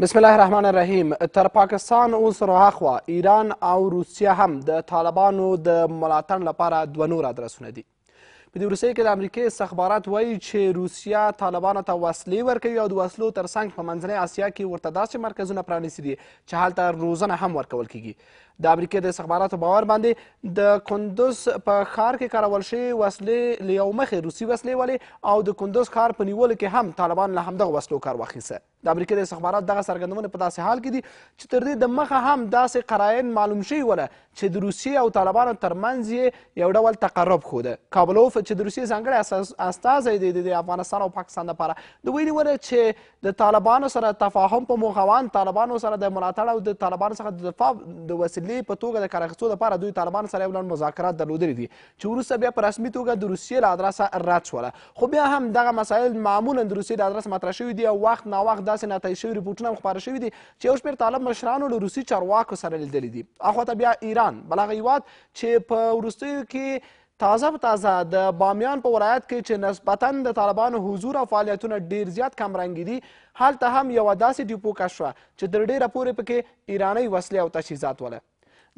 بسم الله الرحمن الرحیم تر پاکستان اوس راخوا ایران او روسیه هم د طالبانو د ملاتړ لپاره دوه نور ادرسونه دي په دې روسیې کې د امریکې استخبارات وایي چې روسیه طالبانو ته وسلې ورکوي او د وسلو ترڅنګ په منځنۍ اسیا کې ورته داسې مرکزونه پرانیستي دي چې هلته روزنه هم ورکول کیږي د امریکې د استخباراتو باور باندې د کندوز په ښار کې کارول شوي وسلې له یو مخې روسي وسلې ولې او د کندوز ښار په نیولو کې هم طالبان له همدغه وسلو کار واخیسته د امریکا د استخبارات دغه څرګندونې په داسې حال کې دي چې تر دې د مخه هم داسې قرائن معلوم شوي وله چې د روسیې او طالبانو ترمنځ یې یو ډول تقرب ښوده کابلوف چې د روسیې ځانګړی استازی دی د افغانستان او پاکستان لپاره د ویلي وله چې د طالبانو سره تفاهم په موخه وان طالبانو سره د ملاتړ او د طالبانو څخه د دفاع د وسیلې په توګه د کار اخیستو لپاره دوی طالبان سره یو لړ مذاکرات درلودلي دي چې وروسته بیا په رسمي توګه د روسیې له ادرسه رد شوله خو بیا هم دغه مسایل معمولا د روسیې له ادرسه مطرح شوي دي او وخت ناوخت داسې ناتایید شوي ریپورټونه هم خپاره شوي دي چې یو شمېر طالب مشرانو له روسي چارواکو سره لیدلي دي اخواته بیا ایران بل هغه هیواد چې په وروستیو کې تازه په تازه د بامیان په ولایت کې چې نسبتا د طالبانو حضور او فعالیتونه ډیر زیات کم رنګي دي هلته هم یوه داسې ډیپو کشفه چې تر ډیره پورې پکې ایرانی وسلې او تجهیزات وله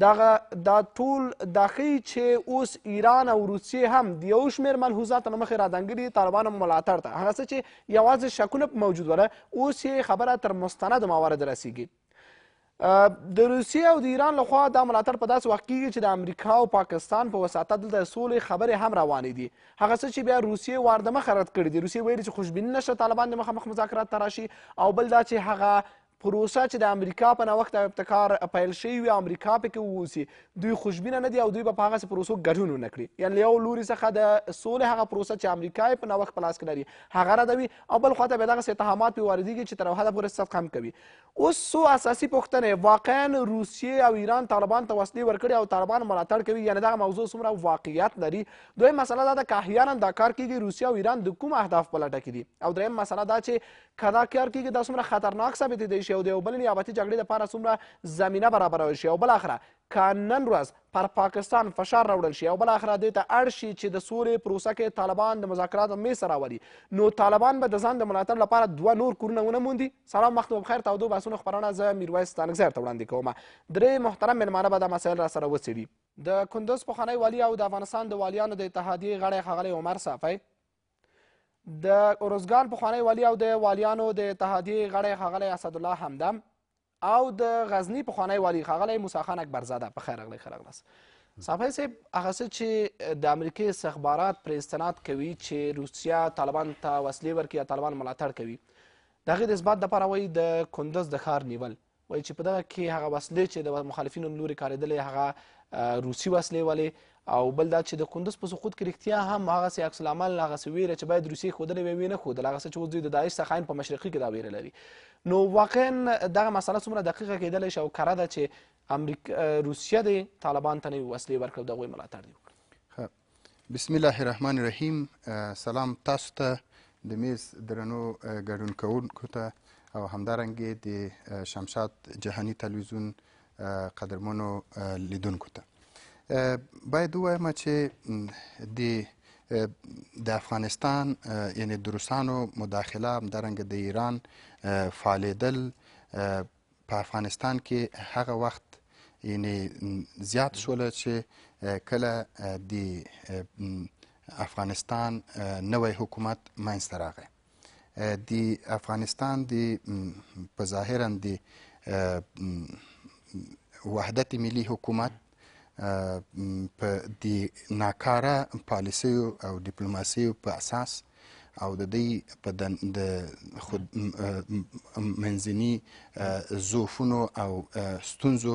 دا ټول دا ښیي چې اوس ایران او روسیې هم د یو شمېر ملحوظاتو له مخې رادانګلي دي طالبانو ملاتړ ته هغه څه چې یوازې شکونه په موجود وله اوس یې خبره تر مستند موارد رسیږي د روسیې او د ایران لخوا دا ملاتړ په داسې وخت کېږي چې د امریکا او پاکستان په وساطه دلته سولې خبرې هم روانې دي هغه څه چې بیا روسیې وارده مخه رد کړي دي روسیې ویلي چې خوشبیني نشته طالبان د مخامخ مذاکرات ته راشي او بل دا چې هغه پروسه چې د امریکا په نوښت او ابتکار پیل شوي وي امریکا پکې واوسي دوی خوشبینه نه دي او دوی به په هغسې پروسو ګډون ونه کړي یعنې له یو لوري څخه د سولې هغه پروسه چې امریکا یې په نوښت په لاس کې لري هغه ردوي او بل خوا ته بیا دغسې اتهامات پرې واردېږي چې تر یو حده پورې صف هم کوي اوس څو اساسي پوښتنې واقعا روسیې او ایران طالبان ته وسلې ورکړي او طالبان ملاتړ کوي یعنې دغه موضوع څومره واقعیت لري دویم مسله دا ده که احیانا دا کار کېږي روسیه او ایران د کوم اهداف په لټه کې دي او دریم مسله دا چې که دا کار کېږي دا څومره خطرناک ثابتېدی شي شي او د یو بل نیابتي جګړې دپاره څومره زمینه برابروي شي او بالاخره که نن ورځ پر پاکستان فشار راوړل شي او بالاخره دې ته اړ شي چې د سولې پروسه کې طالبان د مذاکراتو میز ته راولي نو طالبان به د ځان د ملاتړ لپاره دوه نور کورونه ونه موندي سلام وخت بخیر تودو بحثونو خپرونه زه میرویس ستانکزر ته وړاندې کوم درې محترم میلمانه به دا مسایل راسره وڅېړي د کندز پخوانی والي او د افغانستان د والیانو د اتحادیې غړی ښاغلی عمر صافی د اورزګان پخوانی والی او د والیانو د اتحادیې غړی ښاغلی اسدالله همدم او د غزنی پخوانی والی ښاغلی موسی خان اکبرزاده په خیر راغلی ښه راغلاست صافی صاحب هغه څه چې د امریکې استخبارات پرې استناد کوي چې روسیه طالبان ته وسلې ورکړي یا طالبان ملاتړ کوي د هغې د اثبات دپاره وایي د کندز د ښار نیول وایي چې په دغه کې هغه وسلې چې د مخالفینو له لورې کارېدلې هغه روسي وسلې ولې او بل دا چې د کندز په سقوط کې رښتیا هم هغسې عکس العمل هغسې ویره چې باید روسیې ښودلې وی وی نه ښودل هغسې چې اوس دوی د داعش څخه په مشرقي کې دا ویره لري نو واقعا دغه مسله څومره دقیقه کیدلی شي او کره ده چې امریکا روسیه د طالبان ته نوي وسلې ورکړي او د هغوی ملاتړ دې وکړي بسم الله الرحمن الرحیم سلام تاسو ته د میز درنو ګډون کوونکو ته او همدارنګې د شمشاد جهاني تلویزیون قدرمنو لیدونکو ته باید ووایم چې د د افغانستان یعنی د روسانو مداخله همدارنګه د ایران فعالیدل په افغانستان کې هغه وخت یعنی زیات شول چې کله د افغانستان نوې حکومت منځته راغی د افغانستان د په ظاهرا د وحدت ملي حکومت په د ناکاره پالیسیو او ډیپلوماسیو په اساس او د دې په د خود منځني زوفونو او ستونزو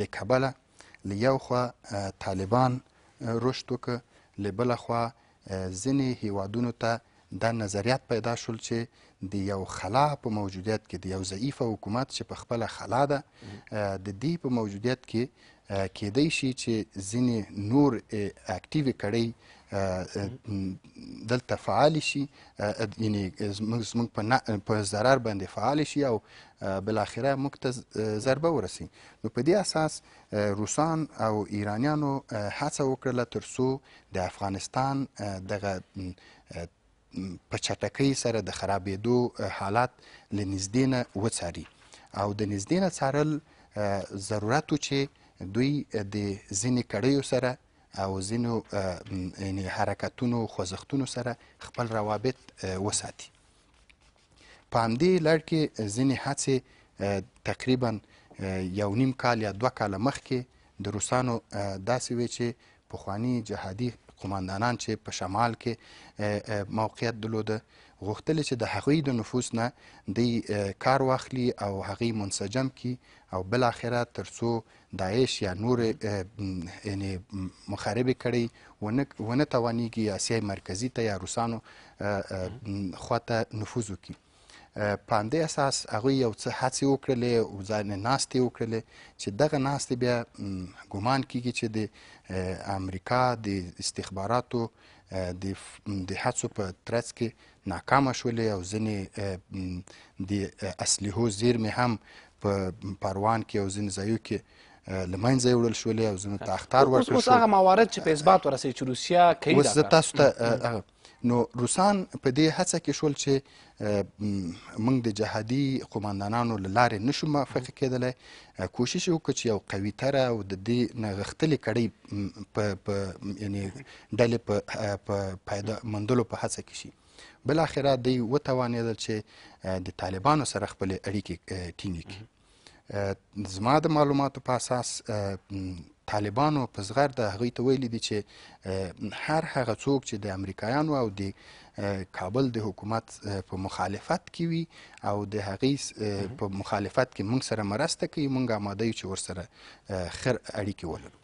لکبله لیو خو طالبان رشد وکړه لبل خو ځینې هیوادونو ته دا نظریات پیدا شول چې د یو خلا په موجودیت کې د یو ضعیف حکومت چې په خپل خلا ده د دې په موجودیت کې کېدای شي چې ځینې نور اکټیوې کړۍ دلته فعال شي یعنی زموږ په ضرر باندې فعال شي او بالاخره موږ ته ضربه ورسي نو په دې اساس روسان او ایرانیانو هڅه وکړله تر څو د افغانستان دغه په چټکۍ سره د خرابېدو حالات له نږدې نه وڅاري او د نږدې نه څارل ضرورت و چې دوی د ځینې کړیو سره او ځینو یعنی حرکتونو خوځښتونو سره خپل روابط وساتي په همدې لړ کې ځینې هڅې تقریبا یو نیم کال یا دوه کاله مخکې د روسانو داسې وې چې پخوانی جهادي قماندانان چې په شمال کې موقعیت درلوده غوښتل چې د هغوی د نفوس نه د کار واخلي او هغوی منسجم کی او بل اخره ترسو داعش یا نور یعنی مخاربې کړی ونه توانیږي آسیای مرکزي ته یا روسانو خواته نفوذ وکړي په همدې اساس هغوی یو څه هڅې وکړلې او ځانې ناستې وکړلې چې دغه ناستې بیا ګمان کیږي چې د امریکا د استخباراتو د د هڅو په ترڅ کې ناکامه شولې او ځینې د اصلحو زیرمې هم په پروان کې او ځینې ځایو کې لمنځه یوړل شولې او ځینو ته اخطار ورکړل شو اوس هغه موارد چې په اثبات ورسوي چې روسیا کوي اوس زه تاسو ته نو روسان په دې هڅه کې شول چې موږ د جهادي قوماندانانو له لارې نشو موفق کېدلی کوشش وکړو چې یو قوي تره او د دې نه غښتلې کړۍ په یعنې ډلې په پیدا موندلو په هڅه کې شي بالاخره دوی وتوانېدل چې د طالبانو سره خپلې اړیکې ټینګې کړي زما د معلوماتو په اساس طالبانو په زغر د هغوی ته ویلي دي چې هر هغه څوک چې د امریکایانو او د کابل د حکومت په مخالفت کې وي او د هغې په مخالفت کې موږ سره مرسته کوي موږ آماده یو چې ورسره خر اړیکې ولرو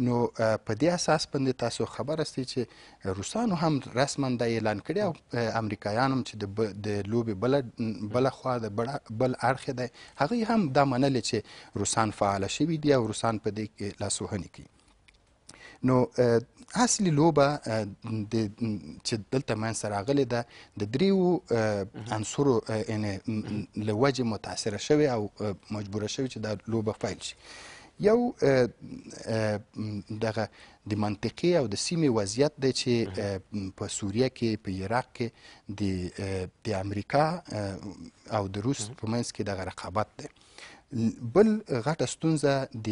نو په دې اساس باندې تاسو خبر استئ چې روسانو هم رسما د اعلان کړی او امریکایان هم چې د لوبي بل بل خوا د بل اړخ دی هغه هم دا منل چې روسان فعال شوي دي او روسان په دې کې لاسوهنه کوي نو اصلي لوبه د چې دلته من سره غلې ده د دریو عنصرو یعنی لوجه متاثر شوی او مجبور شوی چې دا لوبه فایل شي یو دغه د منطقي او د سیمې وضعیت دی چې په سوریه کې په عراق کې د د امریکا او د روس په منځ کې دغه رقابت دی بل غټه ستونزه د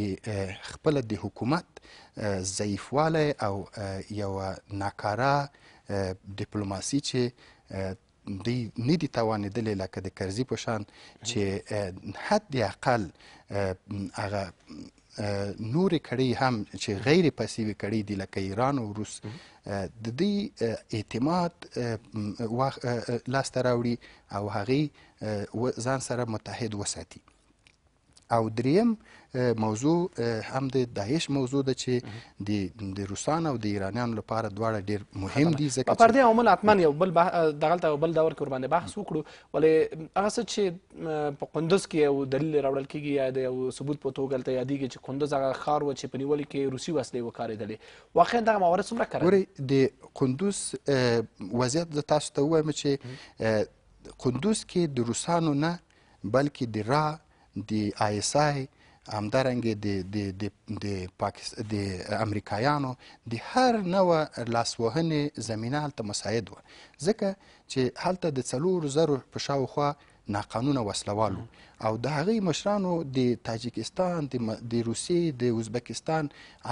خپل د حکومت ضعیفواله او یو ناکاره ډیپلوماسي چې دی نه دي توانېدلې لکه د کرزي په شان چې حد اقل هغه نورې کړي هم چې غیر پسیوي کړي دي لکه ایران او روس د دې اعتماد لاسته راوړي او هغې ځان سره متحد وساتي او دریم موضوع هم د داعش موضوع ده چې د د روسانو او د ایرانیانو لپاره دواړه ډیر مهم دي ځکه په دې عمل حتما یو بل دغلته یو بل دور کې ور باندې بحث وکړو ولې هغه څه چې په قندوز کې یو دلیل راوړل کیږي یا د یو ثبوت په توګه تلته یادېږي چې قندوز هغه ښار و چې په نیول کې روسي وسلې وکارېدلې واقعا دغه موارد څومره کړل ګورئ د قندوز وضعیت زه تاسو ته ووایم چې قندوز کې د روسانو نه بلکې د را د آی اس آی همدارنګه د د د پاکستان د امریکایانو د هر نوع لاسوهنې زمينه هلته مساعد و ځکه چې هلته د څلور زرو په شاوخوا ناقانونه وسلوالو او د هغې مشرانو د تاجکستان د روسیې د ازبکستان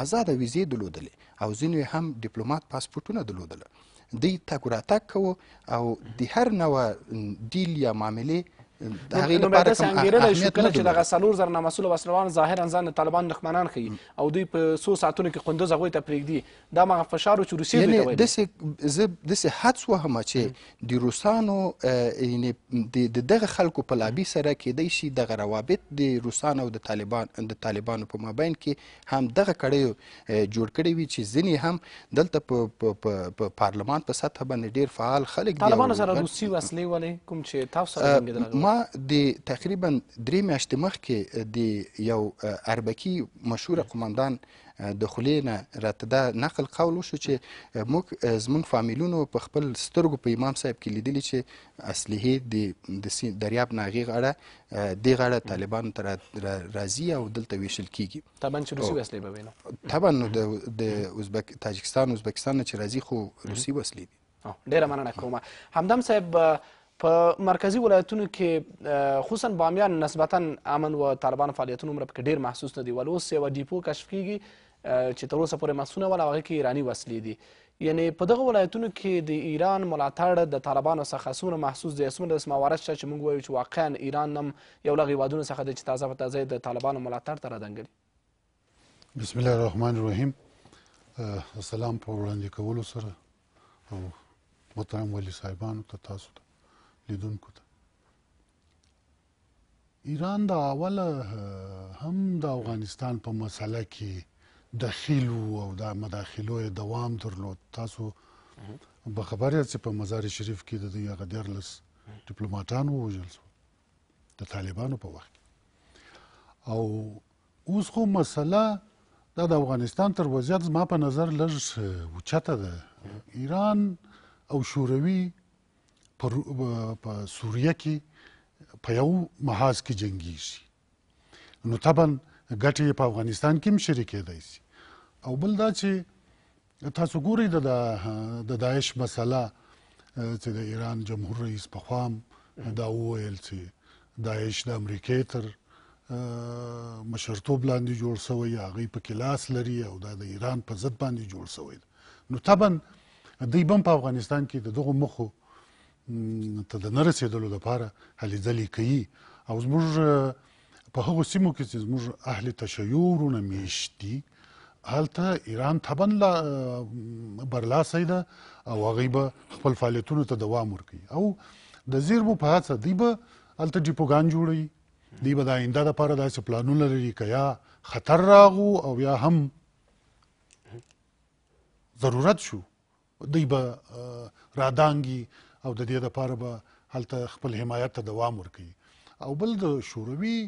آزاده ویزې درلودلې او ځینې هم ډیپلومات پاسپورتونه درلودل دوی تګ راتګ کوو او د هر نوع ډیل یا معاملې هغې لپاره کوم اهمیت نه چې دغه څلور زره نامسوله وسلوال ظاهرا ځان د طالبانو دښمنان ښیي او دوی په څو ساعتونو کې قندوز هغوی ته پرېږدي دا مغه فشار و چې روسیې یعنې داسې زه داسې حدس وهمه چې د روسانو یعنې د دغه خلکو په لابي سره کیدی شي دغه روابط د روسانو او د طالبان د طالبانو په مابین کې هم دغه کړیو جوړ کړی وي چې ځینې هم دلته په پارلمان په سطح باندې ډیر فعال خلک دي طالبانو سره روسي وسلې ولې کوم چې تاسو سره ما د تقریبا درې میاشتې مخکې د یو اربکي مشهوره قماندان د خولې نه راته دا نقل قول وشو چې موږ زموږ فامیلونو په خپل سترګو په امام صاحب کې لیدلي چې اصلحې د دریاب نه هغې غاړه دې غاړه طالبانو ته راځي او دلته ویشل کېږي طبعا چې روسي وسلې به وینو طبعا د ازبک تاجکستان ازبکستان نه چې راځي خو روسي وسلې دي ډېره مننه کوم همدم صاحب په مرکزی ولایتونو کې خصوصا بامیان نسبتا امن و طالبان فعالیتونه عمره پکې ډیر محسوس نه دي ول اوس یوه ډیپو کشف کیږي چې تر اوسه پورې محسونه ول هغه کې ایرانی وسلې دي یعنی په دغه ولایتونو کې د ایران ملاتړ د طالبانو څخه څومره محسوس دی څومره داسې موارد شته چې موږ وایو چې واقعا ایران هم یو له هېوادونو څخه دی چې تازه په تازه د طالبانو ملاتړ ته ردنګلي بسم الله الرحمن الرحیم سلام په وړاندې کولو سره او محترم ولي صاحبانو ته تاسو ته لیدونکو ته ایران دا اوله هم د افغانستان په مسله کې دخیل او د مداخلو دوام درلود تاسو به خبر یاست چې په مزار شریف کې د دوی هغه دیرلس ډیپلوماټان ووژل شو د طالبانو په وخت او اوس خو مسله دا د افغانستان تر وضعیت زما په نظر لږ اوچته ده ایران او شوروي په سوریه کې په یو محاذ کې جنگیږي نو طبعا ګټې په افغانستان کې هم شریکې دی سي او بل دا چې تاسو ګورئ د د داعش مسله چې د ایران جمهور رئیس په خوام دا وویل چې داعش د امریکې تر مشرتوب لاندې جوړ شوی هغه په کلاس لري او دا د ایران په ضد باندې جوړ شوی نو طبعا دوی بم په افغانستان کې د دغه مخو ته د نه رسیدلو لپاره هلې ځلې کوي او زموږ په هغو سیمو کې چې زموږ اهل تشیع ورونه میشت دي هلته ایران طبعا لا برلاسی ده او هغوی به خپل فعالیتونو ته دوام ورکوي او د زیرمو په هڅه دوی به هلته ډیپوګان جوړوي دوی به د آینده دپاره داسې پلانونه لري که یا خطر راغو او یا هم ضرورت شو دوی به رادانګي او د دې لپاره به هلته خپل حمایت ته دوام ورکړي او بل د شوروي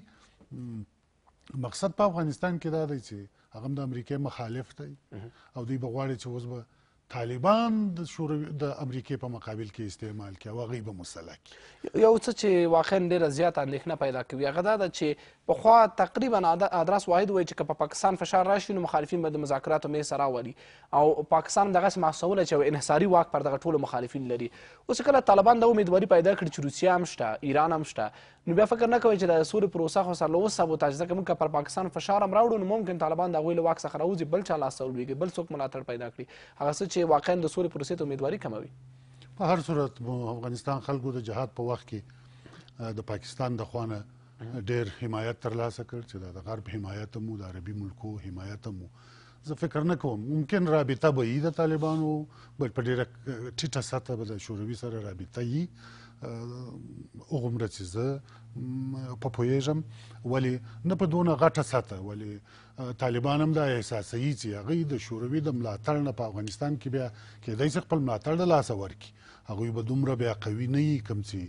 مقصد په افغانستان کې دا دی چې هغه د امریکای مخالف دی او دوی به غواړي چې اوس به طالبان د شوروي د امریکای په مقابل کې استعمال کوي هغه به مسله کوي یو څه چې واقعا ډیره زیاته اندېښنه پیدا کوي هغه دا ده چې پخوا تقریبا ادرس واحد وایي چې که په پاکستان فشار راشي نو مخالفین به د مذاکراتو میز سره راولي او پاکستان دغسې محسوله چې یو انحصاري واک پر دغه ټولو مخالفین لري اوس کله طالبان دا امیدواري پیدا کړي چې روسیه هم شته ایران هم شته نو بیا فکر نه کوئ چې د سولې پروسه خو سره له اوس سبوتاج ځکه موږ که پر پاکستان فشار هم راوړو نو ممکن طالبان د هغوی له واک څخه راوځي بل چا لاسته ولویږي بل څوک ملاتړ پیدا کړي هغه څه چې واقعا د سولې پروسې ته امیدواري کموي په هر صورت افغانستان خلکو د جهاد په وخت کې د پاکستان د خوانه ډېر حمایت ترلاسه کړ چې دا د غرب حمایت مو د عربي ملکو حمایت مو زه فکر نه کوم ممکن رابطه به د طالبانو بل په ډیره ټیټه سطح به د شوروي سره رابطه یي اوغومره چې زه په پوهېږم ولې نه په دونه غټه سطح ولې طالبان هم دا احساس یي چې هغوی د شوروي د ملاتړ نه په افغانستان کې بیا کېدای شي خپل ملاتړ د لاسه ورکړي هغوی به دومره بیا قوي نه یي کوم چې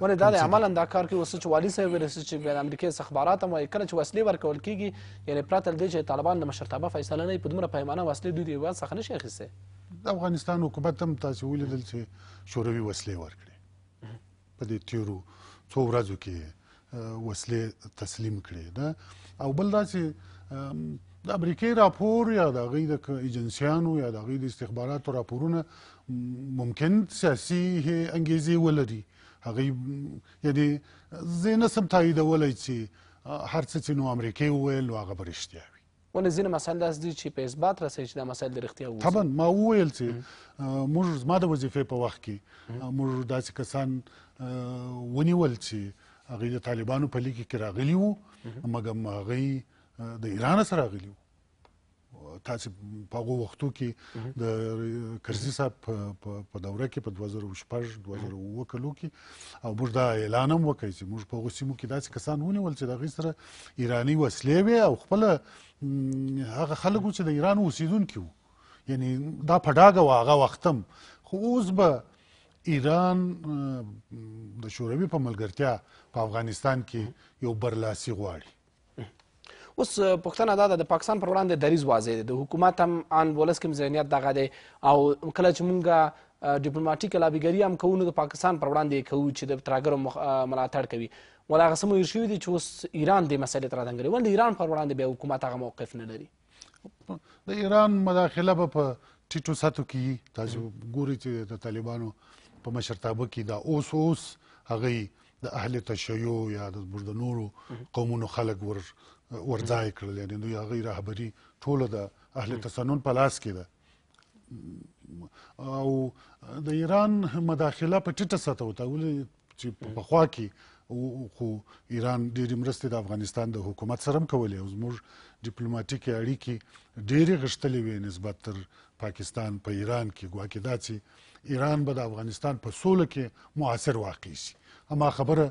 ونه دا د عملا دا کار کوي اوس چې والي صاحب ویل چې د امریکې استخبارات هم وایي کله چې وسلې ورکول کېږي یعنې پرته له دې چې طالبان د مشرتابه فیصله نه وي په دومره پیمانه وسلې دوی د هېواد څخه نشي اخیستی د افغانستان حکومت هم تاسې ولیدل چې شوروي وسلې ورکړې په دې تیرو څو ورځو کې وسلې تسلیم کړې ده او بل دا چې د امریکای راپور یا د غي د ایجنسیانو یا د غي د استخباراتو راپورونه ممکن سیاسي انګیزې ولري هغه یعنی زه نه سم تاییدولی چې هر څه چې نو امریکې وویل نو هغه به رښتیا وي ولې ځینې مسایل داسې دي چې په اثبات رسوي چې دا مسایل د رښتیا ووځي طبعا ما وویل چې موږ زما د وظیفې په وخت کې موږ داسې کسان ونیول چې هغه د طالبانو په لیک کې راغلی وو مګم هغه د ایران سره راغلی وو تاسو په هغه وختو کې د کرزي صاحب په دوره کې په 2014 2009 کلو کې او موږ دا اعلان هم وکړ چې موږ په غوسیمو کې داسې کسان ونیول چې د غي سره ایرانی وسلې وي او خپل هغه خلکو چې د ایران اوسیدونکو یعنی دا پډاګه واغه وختم خو اوس به ایران د شوروي په ملګرتیا په افغانستان کې یو برلاسي غواړي اوس پښتنه دا ده د پاکستان پر وړاندې دریز واضح دی د حکومت هم ان ولس کې ذهنیت دغه دی او کله چې مونږه ډیپلوماټیک لابیګری هم کوو نو د پاکستان پر وړاندې کوو چې د ترهګرو ملاتړ کوي ولا هغه څه مو شوي دي چې اوس ایران دې مسلې ته رادنګري ولې ایران پر وړاندې بیا حکومت هغه موقف نه لري د ایران مداخله به په ټیټو سطحو کې تاسو ګورئ چې د طالبانو په مشرتابه کې دا اوس اوس هغه د اهل تشیع یا د نورو قومونو خلک ور ورځای کړل یعنی دوی هغه رهبری ټوله د اهل تسنن په لاس کې ده او د ایران مداخله په ټیټه سطح وته ولې چې په خوا کې خو ایران ډېرې مرستې د افغانستان د حکومت سره هم کولې او زموږ ډیپلوماټیکې اړیکې ډېرې غښتلې وې نسبت تر پاکستان په پا ایران کې ګواکې دا چې ایران به د افغانستان په سوله کې مؤثر واقع شي اما خبره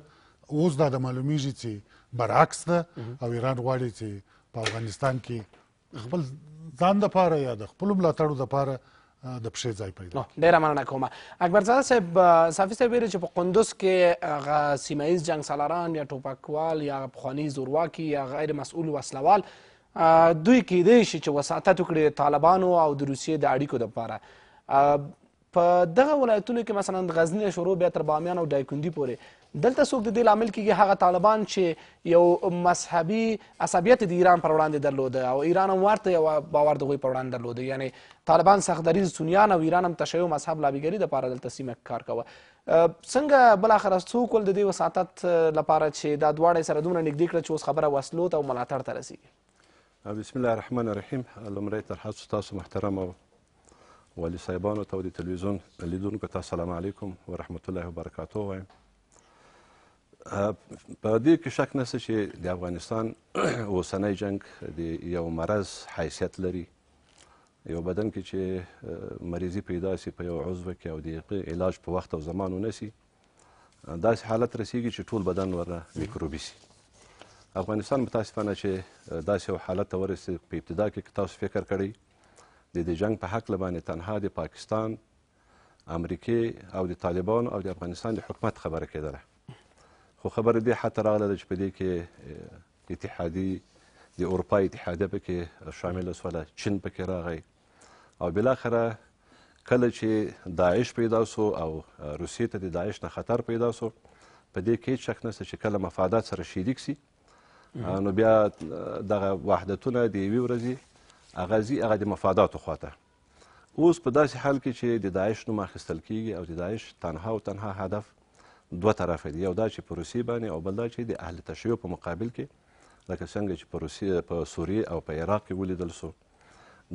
اوس دا د معلومیږي چې برعکس ده او ایران غواړي چې په افغانستان کې خپل ځان د پاره یا د خپل ملاتړو د پاره د پښې ځای پیدا ډیره مننه کوم اکبر زاده صاحب صافي صاحب ویل چې په قندوز کې هغه سیمه ایز جنگ سالاران یا ټوپکوال یا پخواني زورواکي یا غیر مسؤول وسلوال دوی کېدی شي چې وساطت وکړي طالبانو او د روسیې د اړیکو دپاره په دغه ولایتونو کې مثلا د غزنی شروع بیا تر بامیان او دایکندي پورې دلته څوک د دې لامل کېږي هغه طالبان چې یو مذهبي عصبیت د ایران پر وړاندې درلوده او ایران هم ورته یو باور د هغوی پر وړاندې درلوده یعنی طالبان سخت دریز سنیان او ایران هم تشیع مذهب لابیګري دپاره دلته سیمه کار کوه څنګه بالاخره څوک ول د دې وساطت لپاره چې دا دواړه سره دومره نږدې کړه چې اوس خبره وسلو ته او ملاتړ ته رسیږي بسم الله الرحمن الرحیم لومړی تر هڅو تاسو محترم والي صاحبانو ته او د تلویزیون لیدونکو ته سلام علیکم ورحمت الله وبرکاته وایم په دې کې شک نشته چې د افغانستان اوسنی جنگ د یو مرض حیثیت لري یو بدن کې چې مریضي پیدا شي په یو عضو کې او د علاج په وخت او زمان ونسي داسې حالت رسیږي چې ټول بدن ورنه میکروبي شي افغانستان متاسفانه چې داسې یو حالت ته ورسېد په ابتدا کې که تاسو فکر کړی د دې جنگ په هکله باندې تنها د پاکستان امریکې او د طالبانو او د افغانستان د حکومت خبره کېدله خو خبره دې حتی راغله ده چې په دې کې اتحادي د اروپا اتحادیه پکې شامله شوله چین پکې راغی او بالاخره کله چې داعش پیدا سو او روسیې ته د داعش نه خطر پیدا سو په دې کې شک نشته چې کله مفادات سره شریک سي نو بیا دغه وحدتونه د یوې ورځې هغه ځي هغه د مفاداتو خواته اوس په داسې حال کې چې د داعش نوم اخیستل کیږي او د داعش تنها او تنها هدف دوه طرفه دي یو دا چې په روسیې باندې او بل دا چې د اهل تشیع په مقابل کې لکه څنګه چې په روسیې په سوریې او په عراق کې ولیدل سو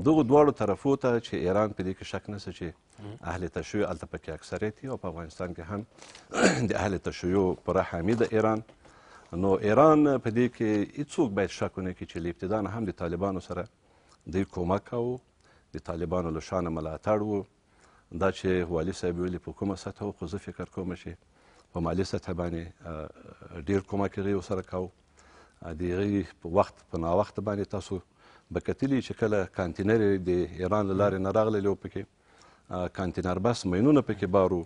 دغه دواړو طرفو ته چې ایران په دې کې شک نسه چې اهل تشیع هلته پکې اکثریت او په افغانستان کې هم د اهل تشیع پوره حامی د ایران نو ایران په دې کې هیڅوک باید شک ونه کړي چې له ابتدا نه هم د طالبانو سره دوی کومک کوو د طالبانو له شانه ملاتړ وو دا چې والي صاحب ویلي په کومه سطحه خو زه فکر کوم چې په مالی سطح باندې ډیر کومک غي وسره کاو د غي په وخت په نا وخت باندې تاسو بکتلی چې کله کانټینر د ایران لارې نه راغلی لو پکې کانټینر بس مینونه پکې بارو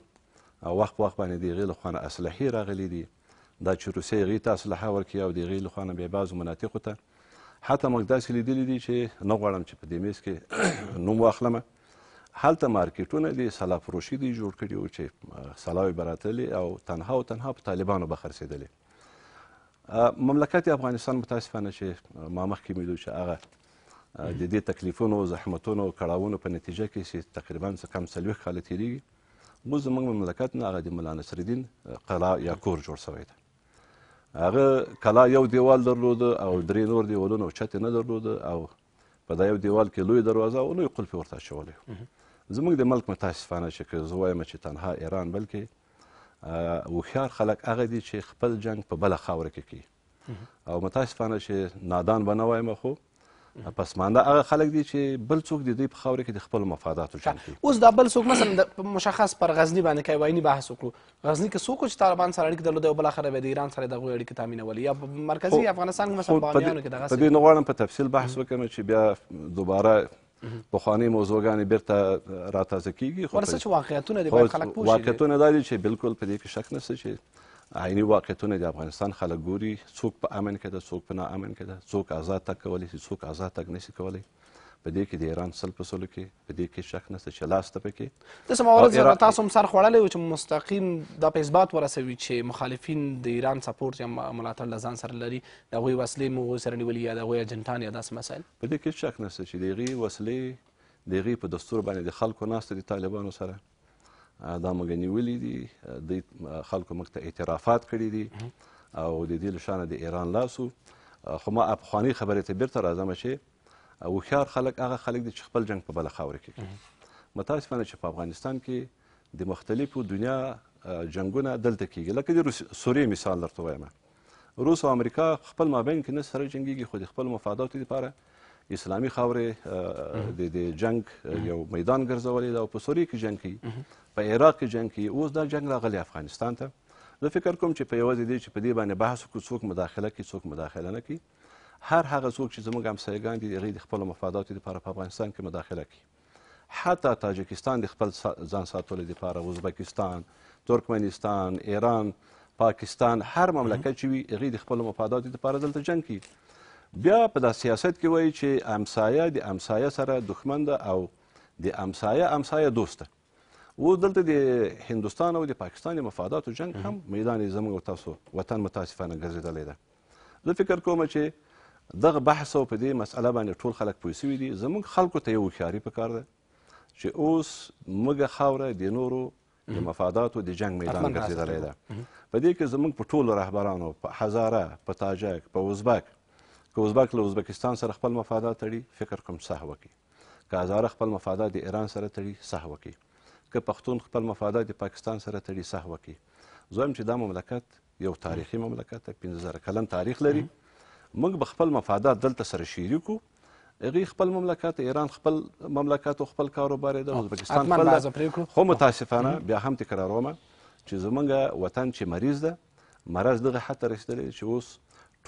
وخت وخت باندې د غي له خوانه اسلحه راغلي دي دا چې روسي غي تاسو له حاور کې او د غي له خوانه به بعض مناطق ته حتی موږ داسې لیدلی دي چې نه غواړم چې په دې میس کې نوم واخلم هلته مارکیټونه دي سلا فروشي دي جوړ کړي وو چې سلاوې به راتللې او تنها او تنها په طالبانو به خرڅېدلې مملکت افغانستان متاسفانه چې ما مخکې مې چې هغه د دې تکلیفونو زحمتونو او کړاوونو په نتیجه کې چې تقریبا څه کم څلوېښت کاله تېرېږي موږ زموږ مملکت نه هغه د ملا نصرالدین قلا یا کور جوړ سوی دی هغه کلا یو دیوال درلوده او درې نور دیوالونه اوچتې نه درلوده او په دا یو دیوال کې لوی دروازه او لوی قلفې ورته اچولی زموږ د ملک متاسفانه چې زه وایم چې تنها ایران بلکې هوښیار خلک هغه دي چې خپل جنگ په بله خاوره کې کوي او متاسفانه چې نادان به نه وایم خو پسمانده هغه خلک دي چې بل څوک د دې په خاوره کې د خپل مفاداتو جنګ کوي اوس دا بل څوک مثلا د مشخص پر غزنی باندې کوي وایني بحث وکړو غزنی کې څوک چې طالبان سره اړیکې درلودې او بل اخر به د ایران سره دغه اړیکې تامینولې یا مرکزی افغانستان مثلا باندې کې دغه په دې نه غواړم په تفصیل بحث وکړم چې بیا دوباره بخواني موضوعګانې بیرته راتازه کیږي خو څه واقعیتونه دي باید خلک پوه شي واقعیتونه دا دي چې بالکل په دې کې شک نشته چې عیني واقعیتونه د افغانستان خلک ګوري څوک په امن کې ده څوک په ناامن کې ده څوک آزاد تک کولی شي څوک آزاد تک نشي کولی په دې کې د ایران سل په سلو کې په دې کې شک نشته چې لاس ته پکې داسې موارد تاسو هم سر خوړلی و چې مستقیم دا په اثبات ورسوي چې مخالفین د ایران سپورټ یا ملاتړ له ځان سره لري د هغوی وسلې مو هغوی سره نیولي یا د هغوی اجنټان یا داسې مسایل په دې کې شک نشته چې د هغې وسلې د هغې په دستور باندې د خلکو ناسته د طالبانو سره دا موږ نیولي دي د خلکو موږ ته اعترافات کړي دي او د دې لشانه د ایران لاسو خو ما افغاني خبرې ته بیرته راځم چې او هوښیار خلک هغه خلک دي چې خپل جنگ په بل خاورې کې کوي متاسفانه چې په افغانستان کې د مختلفو دنیا جنگونه دلته کیږي لکه د سوریې مثال درته وایم روس او امریکا خپل مابین کې نه سره جنگيږي خو د خپل مفادات لپاره اسلامي خاورې د د جنگ یو میدان ګرځولې ده او په سوریه کې جنگ کوي په عراق کې جنگ کوي اوس دا جنگ راغلی افغانستان ته زه فکر کوم چې په یوازې دې چې په دې باندې بحث وکړو څوک مداخله کوي څوک مداخله نه کوي هر هغه څوک چې زموږ همسایګان دي هغوی د خپلو مفاداتو دپاره په افغانستان کې مداخله کوي حتی تاجکستان د خپل ځان ساتلو دپاره ازبکستان ترکمنستان ایران پاکستان هر مملکت چې وي هغوی د خپلو مفاداتو دپاره دلته جنګ کوي بیا په دا سیاست کې وایي چې همسایه د همسایه سره دښمن ده او د همسایه همسایه دوست ده و دلته د هندستان او د پاکستان مفاداتو جنگ هم میدان زموږ تاسو وطن متاسفانه ګرځېدلی ده زه فکر کوم چې دغه بحث او په دې مسأله باندې ټول خلک پوه سوي دي زموږ خلکو ته یو هوښیاري پکار ده چې اوس موږ خاوره د نورو د مفاداتو د جنگ میدان ګرځېدلی ده په دې کې زموږ په ټولو رهبرانو په هزاره په تاجک په ازبک که ازبک له ازبکستان سره خپل مفادات تړي فکر کوم صحوه کوي که هزاره خپل مفادات د ایران سره تړي صحوه کوي که پښتون خپل مفادات د پاکستان سره تړي صحوه کوي زه چې دا مملکت یو تاریخي مملکت ده پنځه زره کلن تاریخ لري موږ به خپل مفادات دلته سره شریکو هغه خپل مملکت ایران خپل مملکت او خپل کاروبار د ازبکستان خپل خو متاسفانه بیا هم تکراروم چې زمونږ وطن چې مریض ده مرض دغه حتی رسیدلی چې اوس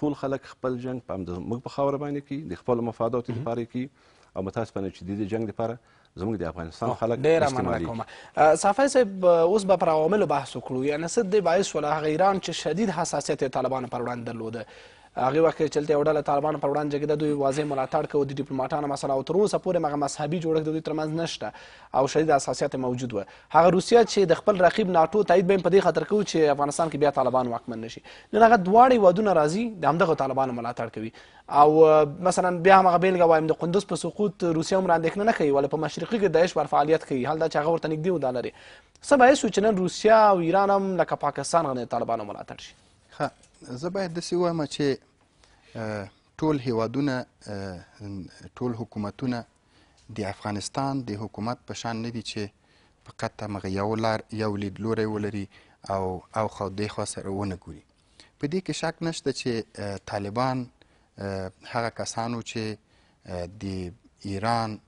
ټول خلک خپل جنگ په موږ په خاوره باندې کې د خپل مفادات لپاره کې او متاسفانه چې د جنگ لپاره زموږ د افغانستان خلک ډیره مننه کوم صافی صاحب اوس به پر عواملو بحث وکړو یعنې څه دې باعث شول هغه ایران چې شدید حساسیت یې طالبانو پر وړاندې درلوده هغه وخت کې چلته وړل طالبان پر وړاندې جګیده دوی واضح ملاتړ کوي د ډیپلوماټانو مثلا او تر اوسه پورې مغه مذهبي جوړښت د دوی ترمنځ نشته او شدید اساسیات موجود و هغه روسیا چې د خپل رقیب ناتو تایید بین په دې خطر کوي چې افغانستان کې بیا طالبان واکمن نشي نن هغه دواړه وادونه راځي د همدغه طالبانو ملاتړ کوي او مثلا بیا هم هغه بیلګه وایم د قندوز په سقوط روسیا هم اندېښنه نه کوي ولې په مشرقي کې داعش بر فعالیت کوي حال دا چې هغه ورته نږدې ودان لري څه باعث شو چې نن روسیا او ایران هم لکه پاکستان غنې طالبانو ملاتړ شي زه باید داسې ووایم چې ټول هیوادونه ټول حکومتونه د افغانستان د حکومت په شان نه دي چې فقط همغه یو لار یو لیدلوری ولري او اوخوا دیخوا سره ونه ګوري په دې کې شک نشته چې طالبان هغه کسانو چې د ایران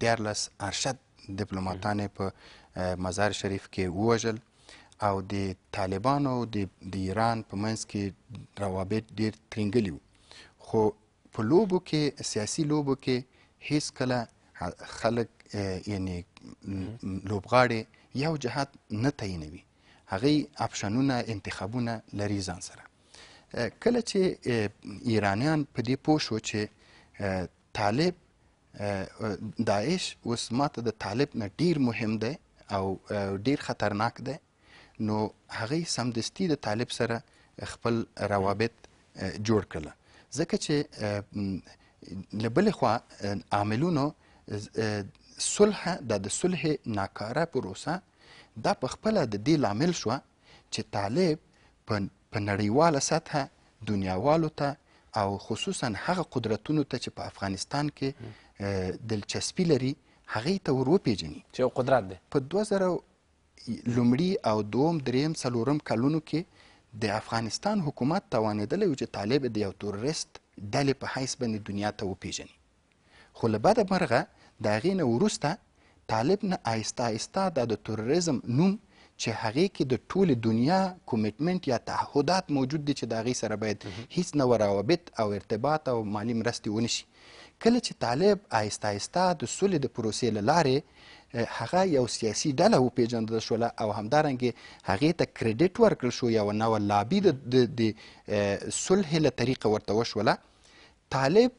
دیارلس ارشد ډیپلوماتان په مزار شریف کې ووژل او د طالبانو د ایران په منځ کې روابط ډیر ترنګلي وو خو په لوبو کې سیاسي لوبو کې هیڅ کله خلک یعنی لوبغاړي یو جهات نه تعینوي هغه اپشنونه انتخابونه لري ځان سره کله چې ایرانیان په دې پوه شو چې طالب داعش اوس ماته د طالب نه ډیر مهم دی او ډیر خطرناک دی نو هغه سمدستي د طالب سره خپل روابط جوړ کړل ځکه چې لبل خو عاملونو صلح د صلح ناکاره پروسه دا په خپل د دې لامل شو چې طالب په نړیواله سطحه دنیاوالو ته او خصوصا هغه قدرتونو ته چې په افغانستان کې دلچسپي لري هغه ته ور وپیژني چې قدرت ده په 2000 لومړي او دوم دریم څلورم کلونو کې د افغانستان حکومت توانېدلی و چې طالب د یو تورریست ډلې په حیث باندې دنیا ته وپیژني خو له بده مرغه د هغې نه وروسته طالب نه آهسته آهسته دا د تروریزم نوم چې هغې کې د ټولې دنیا کمیټمنټ یا تعهدات موجود دي چې د هغې سره باید هیڅ نوع روابط او ارتباط او مالی مرستې ونشي کله چې طالب آهسته آهسته د سولې د پروسې له لارې هغه یو سیاسي ډله وپېژندل شوله او همدارنګې هغې ته کریډټ ورکړل شو یوه نوه لابي د صلحې له طریقه ورته وشوله طالب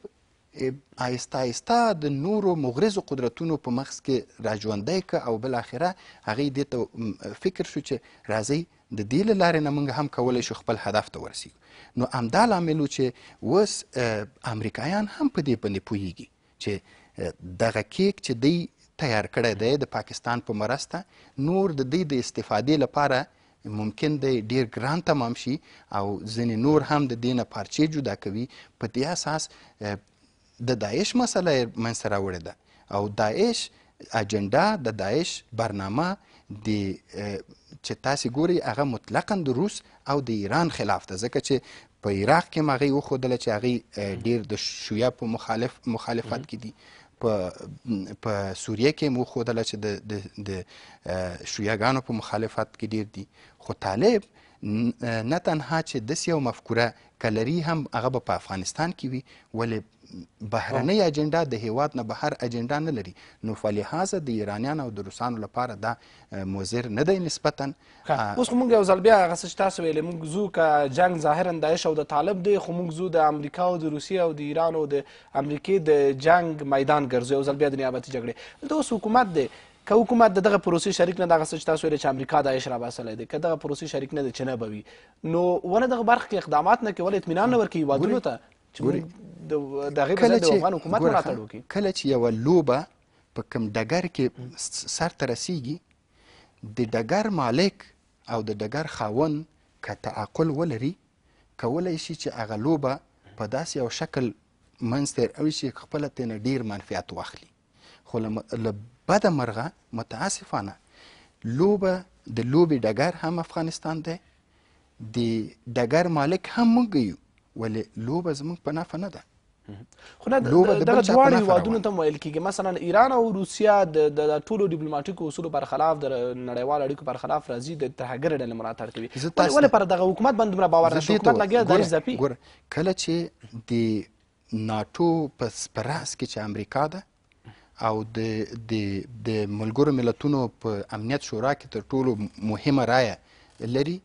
آهسته آهسته د نورو مغرضو قدرتونو په مغز کې راژوندی که او بالاخره هغې دې ته فکر شو چې راځئ د دې له لارې نه موږ هم کولی شو خپل هدف ته ورسیږو نو امدا لاملو چې وس امریکایان هم په دې باندې پوهیږي چې دغه کیک چې دی تیار کړی دی د پاکستان په مرسته نور د دې د استفادې لپاره ممکن دی ډیر ګران تمام شي او ځینې نور هم د دې نه پارچې جدا کوي په دې اساس د داعش مسله منځته راوړې ده او داعش اجنډا د داعش برنامه د چې تاسو ګوري هغه مطلقاً د روس او د ایران خلاف ده ځکه چې په عراق کې مغه یو خودل چې هغه ډیر د شویا په مخالف مخالفت کې دي په په سوریه کې مو خودل چې د د شویاګانو په مخالفت کې ډیر دي خو طالب نه تنها چې داسې یو مفکوره کلري هم هغه به په افغانستان کې وي ولې بهرنۍ اجنډا د هیواد نه بهر اجنډا نه لري نو فلحاظه د ایرانیانو او د روسانو لپاره دا مضر نه دی نسبتا اوس خو موږ یو ځل بیا هغه څه چې تاسو ویلې موږ زو که جنګ ظاهرا داعش او د طالب دی خو موږ زو د امریکا او د روسیې او د ایران او د امریکې د جنګ میدان ګرځو یو ځل بیا د نیابتي جګړې دلته اوس حکومت دی که حکومت د دغه پروسې شریک نه دغه څه چې تاسو ویلې چې امریکا دا عیش راباسلی دی که دغه پروسې شریک نه دی چې نه به وي نو ولې دغه برخه کې اقدامات نه کوي ولې اطمینان نه ورکوي هېوادونو ته چې د هغې په د افغان حکومت ملاتړ وکړي کله چې یوه لوبه په کوم ډګر کې سر ته رسیږي د ډګر مالک او د ډګر خاون که تعقل ولري کولی شي چې هغه لوبه په داسې یو شکل منځ ته راوي چې خپله ترېنه ډېر منفعت واخلي خو له بعد مرغه متاسفانه لوبه د لوبې ډګر هم افغانستان دی د ډګر مالک هم موږ یو ولې لوبه زموږ په نفع نه ده خو نه دغه دواړه هېوادونو ته ویل کېږي مثلا ایران او روسیا د ټولو ډیپلوماټیکو اصولو برخلاف د نړیوالو اړیکو برخلاف راځي د ترهګرې ډلې ملاتړ کوي ولې پر دغه حکومت باندې دومره باور نشي حکومت لګیا دی ځپي ګوره کله چې د ناټو په راس کې چې امریکا ده او د د د ملګرو ملتونو په امنیت شورا کې تر ټولو مهمه رایه لري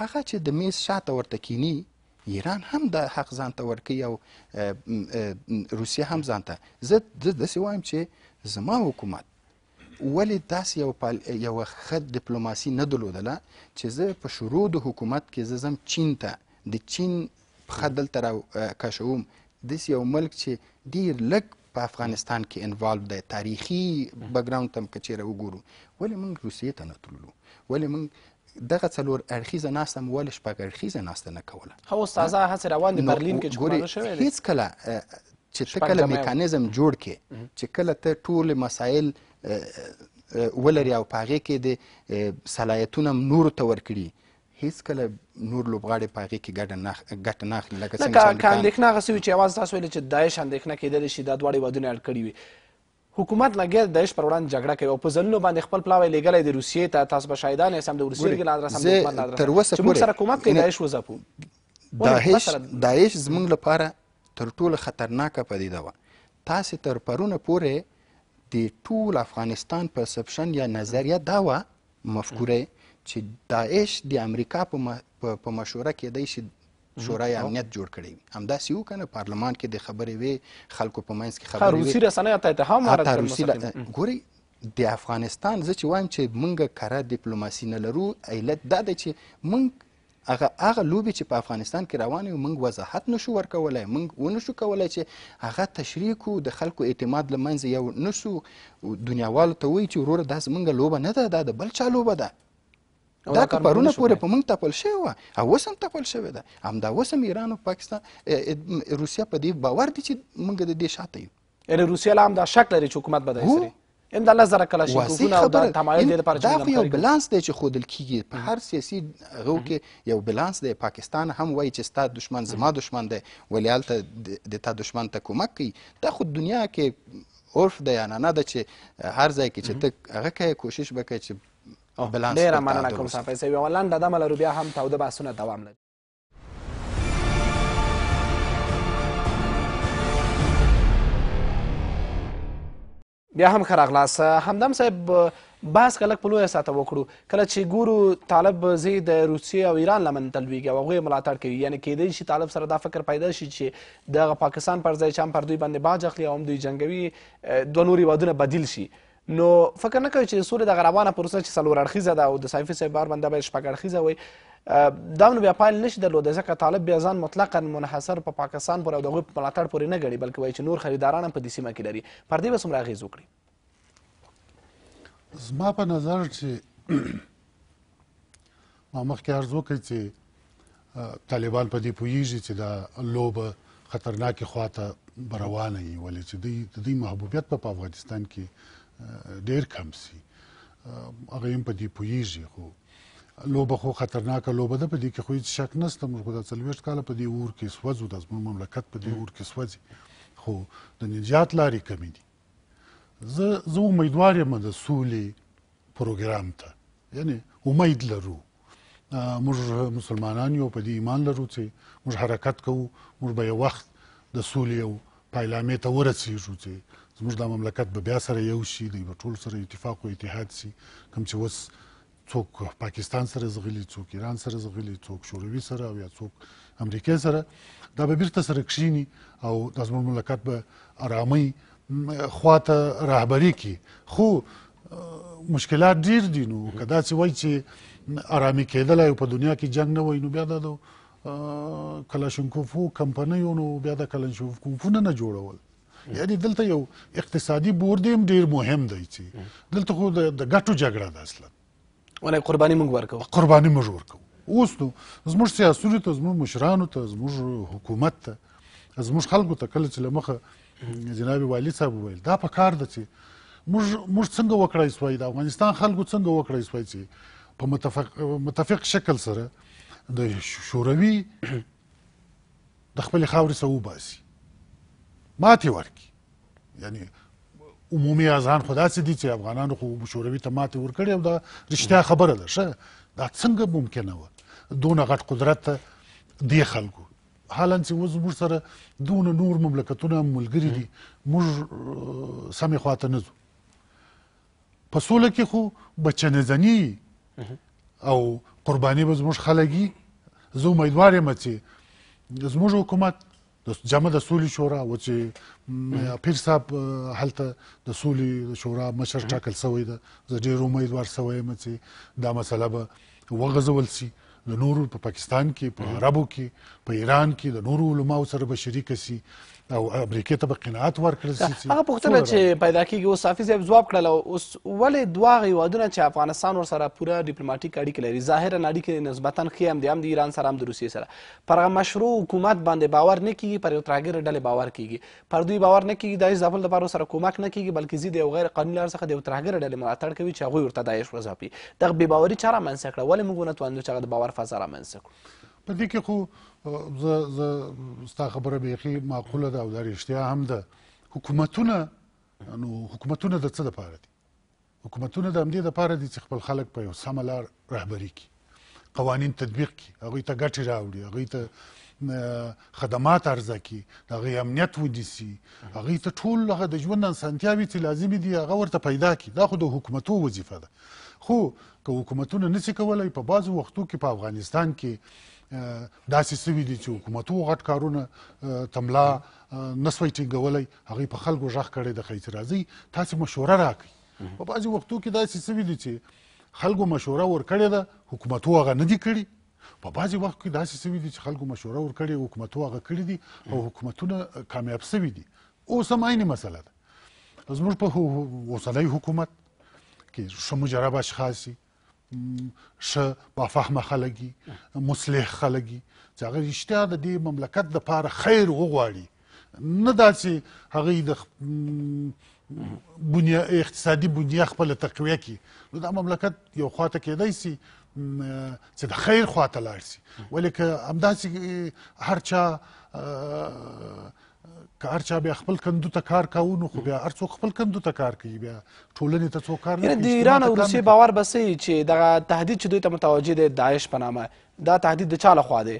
هغه چې د میز شاته ورته کینی ایران هم د حق ځان ته ورکوي او روسیه هم ځان ته زه داسې وایم چې زما حکومت ولې داسې یو پال یو ښه ډیپلوماسي نه درلودله چې زه په شروع د حکومت کې زه ځم چین ته د چین پښه دلته راکشوم داسې یو ملک چې ډېر لږ په افغانستان کې انوالو د تاریخي بیکګراوند تم کچېره وګورو ولې موږ روسیې ته نه تللو ولې موږ دغه څلور اړخیزه ناسته مو ولې شپږ اړخیزه ناسته نه کوله هو استاذه هڅې روان دي برلین کې جوړه شوې ده هیڅ کله چې ته کله میکانیزم جوړ کې چې کله ته ټول مسایل ولري او په هغې کې د صلاحیتونه نورو ته ورکړي هیڅ کله نور لوبغاړي په هغه کې ګټه نه ګټه نه اخلي لکه څنګه چې اندېښنه هغه سوي چې اواز تاسو ویل چې داعش اندېښنه کېدل شي دا دواړه ودونه اړ کړی وي حکومت لګیا د داعش پر وړاندې جګړه کوي او په ځلونو باندې خپل پلاوی لګلې د روسیې ته تاسو به شاهدان یې سم د روسیې کې لادر سم د حکومت لادر تر اوسه پورې سره حکومت کوي داعش وځپو داعش داعش زمونږ لپاره تر ټولو خطرناکه پدیده وه تاسو تر پرونه پورې د ټول افغانستان پرسپشن یا نظریه دا وه مفکوره چې داعش د امریکا په مشوره کېدای شي شورای امنیت جوړ کړی وي همداسې وو که نه پارلمان کې د خبرې وې خلکو په منځ کې خبرې روسي رسنیو ته اتهام ورته ګورئ د افغانستان زه چې وایم چې مونږ کره ډیپلوماسي نه لرو علت دا دی چې مونږ هغه هغه لوبي چې په افغانستان کې روانې وي موږ وضاحت نشو ورکولای موږ ونشو کولای چې هغه تشریح کو د خلکو اعتماد له منځه یو نشو دنیاوالو ته وایي چې وروره دا زموږ لوبه نه ده دا د بل چا لوبه ده دا که پرونه پورې په موږ تپل شوې وه او اوس هم تپل شوې ده همدا اوس هم ایران او پاکستان روسیه په دې باور دي چې موږ د دې شاته یو یعنې روسیه لا هم دا شک لري چې حکومت به دی ان د الله زره کلاشینکوفونه او د تمایل دې لپاره دا خو یو بلانس دی چې ښودل کېږي په هر سیاسي غو کې یو بلانس دی پاکستان هم وایي چې ستا دشمن زما دشمن دی ولې هلته د تا دشمن ته کومک کوي دا خو دنیا کې عرف دی یا نه ده چې هر ځای کې چې ته هغه کوې کوشش به کوې چې ډیره مننه کوم صافی صاحب یوه لنډه دمه لرو بیا هم تاوده بحثونه دوام لري بیا هم ښه راغلاست همدم صاحب بحث که لږ په لویه ساته وکړو کله چې ګورو طالب زه د روسیې او ایران لمن ته لویږي او هغوی ملاتړ کوي یعنې کیدای شي طالب سره دا فکر پیدا شي چې د پاکستان پر ځای چې هم پر دوی باندې باج اخلي او هم دوی جنګوي دوه نور هیوادونه بدیل شي نو فکر نه کوئ چې د سولې دغه روانه پروسه چې څلور اړخیزه ده او د صحیفي صاحب اړوند باید شپږ اړخیزه وي دا نو بیا پایل نشي درلوده ځکه طالب بیا ځان مطلقا منحصر په پا پاکستان پورې او د هغوی په ملاتړ پورې نه ګڼي بلکې وایي چې نور خریداران هم په دې سیمه کې لري پر دې به څومره اغېز وکړي زما په نظر چې ما مخکې عرض وکړ چې طالبان په دې پوهیږي چې دا لوبه خطرناکې خواته به روانه وي ولې چې دوی د دوی محبوبیت په افغانستان کې ډیر کم سي هغه هم په دې پویږي خو لوبه خو خطرناکه لوبه ده په دې کې خو هیڅ شک نشته موږ خو دا څلوېښت کاله په دې اور کې سوځو د زموږ مملکت په دې اور کې سوځي خو د نجات لارې کمې دي زه زه امیدوار یم د سولې پروګرام ته یعنی امید لرو موږ مسلمانان یو په دې ایمان لرو چې موږ حرکت کوو موږ به یو وخت د سولې او پایلامې ته ورسېږو چې زموږ دا مملکت به بیا سره یو شي دوی به ټول سره اتفاق او اتحاد شي کوم چې اوس څوک پاکستان سره زغلي څوک ایران سره زغلي څوک شوروي سره او یا څوک امریکای سره دا به بیرته سره کښینی او د زموږ مملکت به آرامۍ خواته رهبري کی خو مشکلات ډیر دي نو کدا چې وای چې آرامي کېدل او په دنیا کې جنگ نه وای نو بیا دا کلاشنکوف کمپنۍ نو بیا د کلاشنکوفونه نه جوړول یعنی دلته یو اقتصادي بور دی ډیر مهم دی چې دلته خو د ګټو جګړه ده اصلا ولې قرباني موږ ورکو قرباني موږ ورکو اوس نو زموږ سیاسونو ته زموږ مشرانو ته زموږ حکومت ته زموږ خلکو ته کله چې لمخه جناب والي صاحب وویل دا په کار ده چې موږ موږ څنګه وکړای سوای د افغانستان خلکو څنګه وکړای سوای چې په متفق متفق شکل سره د شوروي د خپل خاورې سوباسي ماتې ورکړي یعنی عمومي اذان خو داسې دي چې افغانانو خو شوروي ته ماتې ورکړې او دا رښتیا خبره ده ښه دا څنګه ممکنه وه دونه غټ قدرت دې خلکو حالان چې اوس موږ سره دونه نور مملکتونه ملګري دي موږ سمې خواته نه ځو په سوله کې خو بچنځني او قرباني به زموږ خلګي زه امیدوار یم چې زموږ حکومت د جامه د سولې شورا و چې پیر صاحب هلته د سولې شورا مشر ټاکل شوی ده زه ډېر امیدوار شوی یم چې دا مسله به وغځول شي د نورو په پاکستان کې په عربو کې په ایران کې د نورو علماو سره به شریک شي او امریکای ته به قناعت ورکړل شي هغه پوښتنه چې پیدا کیږي اوس حافظ صاحب ځواب کړل اوس ولې دوه هیوادونه چې افغانستان ورسره پوره ډیپلوماټیک اړیکې لري ظاهرا اړیکې نسبتا ښې هم دي هم د ایران سره هم د روسیې سره پر هغه مشروع حکومت باندې باور نه کیږي پر یو ترهګرې ډلې باور کیږي پر دوی باور نه کیږي د هیڅ ځپل لپاره سره کومک نه کیږي بلکې ضد یو غیر قانوني لار څخه د یو ترهګرې ډلې ملاتړ کوي چې هغوی ورته داعش وځاپي دغه بې باوري چاره رامنځته کړه ولې موږ ونه توانلو چې هغه د باور فضا رامنځته کړو په دې کې خو زه زه ستا خبره بیخي معقوله ده او دا رښتیا هم ده حکومتونه نو حکومتونه د څه دپاره دي حکومتونه د همدې دپاره دي چې خپل خلک په یو سمه لار رهبري کړي قوانین تطبیق کړي هغوی ته ګټې راوړي هغوی ته خدمات عرضه کړي د هغې امنیت ونیسي هغوی ته ټول هغه د ژوند اسانتیاوې چې لازمې دي هغه ورته پیدا کړي دا خو د حکومتو وظیفه ده خو که حکومتونه نسی کولای په بعضو وختو کې په افغانستان کې داسې سوي دي چې حکومتو غټ کارونه تملا نسوي ټینګولی هغې په خلکو غږ کړی د ښایي چې راځئ تاسې مشوره راکړئ په بعضې وختو کې داسې سوي دي چې خلکو مشوره ورکړې ده حکومتو هغه نه دي کړي په بعضې وخت کې داسې سوي دي چې خلکو مشوره ورکړې حکومتو هغه کړي دي او حکومتونه کامیاب سوي دي اوس هم عینې مسله ده زموږ په اوسنی حکومت کې ښه مجرب اشخاص دي ش با فهمه خلک مصلح خلک چې هغه رښتیا د دې مملکت لپاره خیر وغواړي نه دا چې هغه د بنیا اقتصادي بنیا خپل تقویه کی نو دا مملکت یو خواته کېدای شي چې د خیر خواته لاړ شي ولیکه همداسې هر چا که هر چا بیا خپل کندو ته کار کاوه نو خو بیا هر څوک خپل کندو ته کار کوي بیا ټولنې ته څوک کار نه کوي د ایران او روسیې باور به چې دغه تهدید چې دوی ته متوجه دی داعش په نامه دا تهدید د چا لخوا دی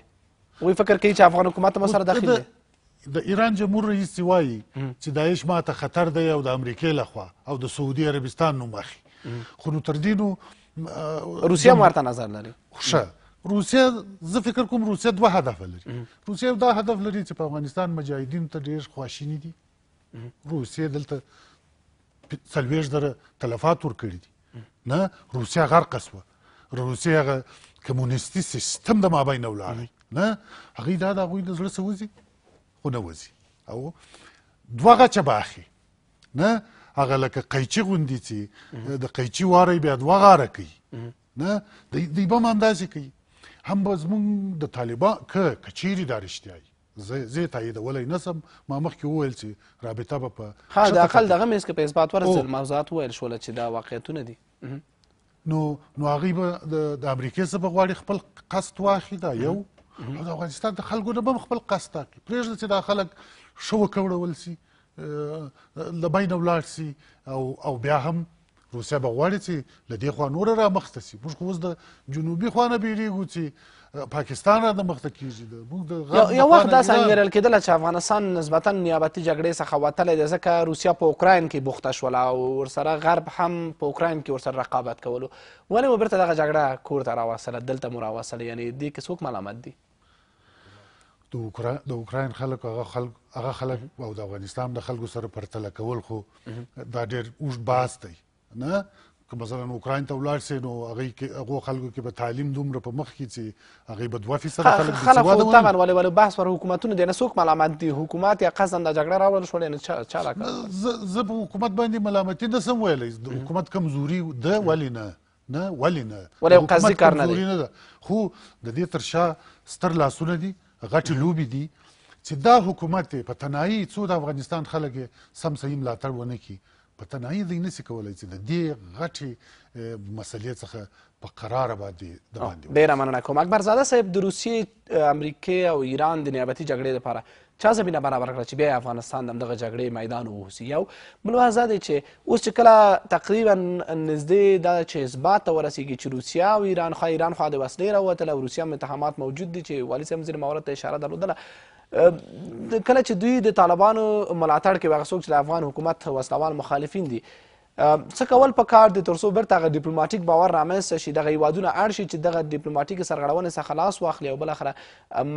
وی فکر کوي چې افغان حکومت هم سره داخل دی د ایران جمهور رئیس وایي چې داعش ما ته خطر دی او د امریکې لخوا او د سعودي عربستان نوم اخلي خو نو تر دې نو روسیه هم ورته نظر لري ښه روسیه زه فکر کوم روسیه دوه هدف لري روسیه دا هدف لري چې په افغانستان مجاهدین ته ډیر خواشینی دي روسیه دلته څلوېښت زره تلفات ورکړي دي نه روسیه غرقه سوه روسیه هغه کمونیستي سیستم د مابین ولاړی نه هغوی دا د هغوی د زړه څه وځي خو نه وځي او دوه غچه به اخلي نه هغه لکه قیچي غوندې چې د قیچي واری بیا دوه غاره کوي نه دی به هم همداسې کوي هم به زمونږ د طالبان که که چیرې دا رښتیا زه تاییدولی نه سم ما مخکې وویل چې رابطه به په ښه د اقل دغه مې که په اثبات ورسېدل موضوعات وویل شوله چې دا واقعیتونه دي نو نو هغوی به د امریکې څخه به غواړي خپل قصد واخلي دا یو او د افغانستان د خلکو نه به هم خپل قصد تعقیب پرېږده چې دا خلک ښه وکوړول سي له بینه ولاړ سي او او بیا هم روسیا به غواړي چې له دې خوا نوره رامخته شي موږ خو اوس د جنوبي خوا نه بیریږو چې پاکستان را دمخته کیږي موږ د یو وخت داسې انګېرل کېدله چې افغانستان نسبتا نیابتي جګړې څخه وتلی دی ځکه روسیا په اوکراین کې بوخته شوله او ورسره غرب هم په اوکراین کې ورسره رقابت کولو ولې مو بیرته دغه جګړه کور ته راوستله دلته مو راوستله یعنې دې کې څوک ملامت دي د اوکرا د اوکراین خلک هغه خلک هغه خلک او د افغانستان د خلکو سره پرتله کول خو دا ډېر اوږد بحث دی نه که مثلا اوکرين ته ولاړ سي نو هغه هغه خلکو کې به تعلیم دومره په مخ کې چې هغه به دوه فیصد خلک خلک خو طبعا ولې ولې بحث ور حکومتونه دي نه څوک ملامت دي حکومت یا قصدا د جګړه راوړل شو نه چا چا لا زه په حکومت باندې ملامتي نه سم ویلې حکومت کمزوري ده ولې نه نه ولې نه ولې قصدي کار نه دي خو د دې تر شا ستر لاسونه دي غټي لوبي دي چې دا حکومت په تنهایی څو د افغانستان خلک سم صحیح ملاتړ ونه کړي په تنهایی دی نسی کولای چې د دې غټې مسلې څخه په قرار باندې د باندې ډیره مننه کوم اکبر زاده صاحب د روسیې امریکې او ایران د نیابتي جګړې لپاره چا زمینه برابر کړه چې بیا افغانستان د دغه جګړې میدان ووسي یو ملاحظه ده چې اوس چې کله تقریبا نږدې دا چې اثبات ته ورسیږي چې روسیا او ایران خو ایران خو د وسلې راوتله او روسیه متهمات موجود دي چې والي صاحب ځینې موارد ته اشاره درلودله کله چې دوی د طالبانو ملاتړ کوي هغه څوک چې د افغان حکومت وسلوال مخالفین دي څه کول په کار دی تر څو بیرته هغه ډیپلوماټیک باور رامنځته شي دغه هیوادونه اړ شي چې دغه ډیپلوماټیکې سرغړونې څخه خلاص واخلي او بالاخره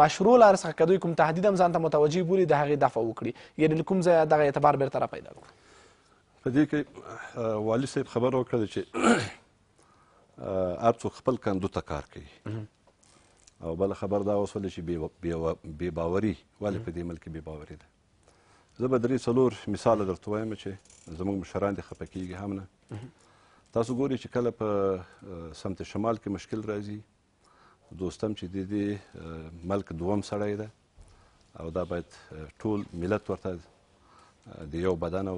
مشروع لارې څخه که دوی کوم تهدید هم ځان ته متوجه بولي د هغې دفع وکړي یعنې له کوم ځایه دغه اعتبار بیرته را پیدا کړو په دې کې والي صاحب خبره وکړه چې هر څوک خپل کندو ته کار کوي او بل خبر دا وسول چې بی باوري ولې په دې ملک بی باوري ده زه به درې څلور مثال درته وایم چې زموږ مشران دي خپه کیږي هم نه تاسو ګورئ چې کله په سمت شمال کې مشکل راځي دوستم چې د دې ملک دوم سړی ده او دا باید ټول ملت ورته د یو بدن او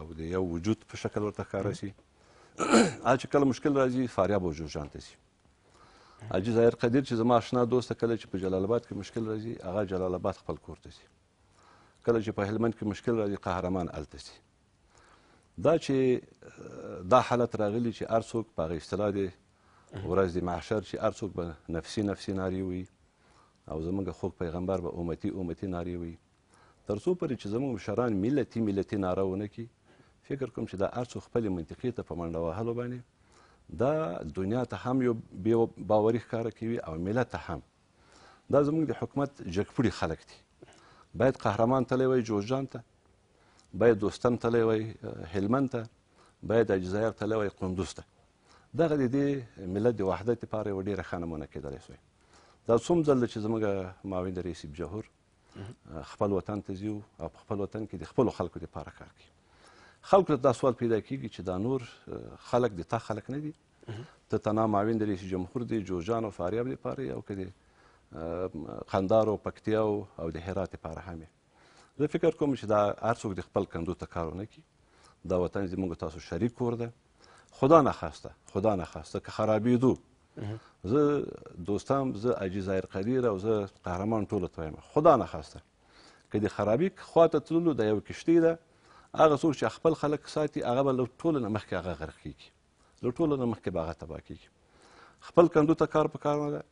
او د یو وجود په شکل ورته ښکاره شي چې کله مشکل راځي فاریاب او جوزجان ته شي حاجي ظاهر قدیر چې زما آشنا دوست کله چې په جلال آباد کې مشکل راځي هغه جلال آباد خپل کور ته ځي کله چې په هلمند کې مشکل راځي قهرمان الته ځي دا چې دا حالت راغلی چې هر څوک په هغه اصطلاح دی ورځ د محشر چې هر څوک به نفسي نفسي نارې وي او زمونږ خوږ پیغمبر به امتي امتي نارې وي تر څو پورې چې زمونږ مشران ملتي ملتي ناره ونه کړي فکر کوم چې دا هر څو خپلې منطقې ته په منډه وهلو باندې دا دنیا ته هم یو بې باوري ښکاره کوي او ملت ته هم دا زموږ د حکومت جګپړي خلک دي باید قهرمان تللی وای جوزجان ته باید دوستم تللی وای هلمند ته باید الجزایر تللی وای قندوز ته دغه د دې ملت د وحدت لپاره یوه ډېره ښه نمونه کیدلی سوی دا څوم ځل چې زموږ معاون رئیس جمهور خپل وطن ته ځي او خپل وطن کې د خپلو خلکو لپاره کار کوي خلکو ته دا سوال پیدا کیږي چې دا نور خلک د تا خلک نه دي ته تنا معاون د رئیس جمهور دی جوزجان او فاریاب لپاره او که د قندار او پکتیا او د هرات لپاره هم زه فکر کوم چې دا هر څوک د خپل کندو ته کار ونه کړي دا وطن زموږ تاسو شریک کور دی خدا نخواسته خدا نخواسته که خرابېدو زه دوستم زه عجیز قدیر او زه قهرمان ټوله ته وایم خدا نخواسته که د خرابې خواته تللو د یو کشتۍ ده هغه څوک چې خپل خلک ساتي هغه به له ټولو نه مخکې هغه غرق کېږي له ټولو نه مخکې به هغه تباه کېږي خپل کندو ته کار په کار نه ده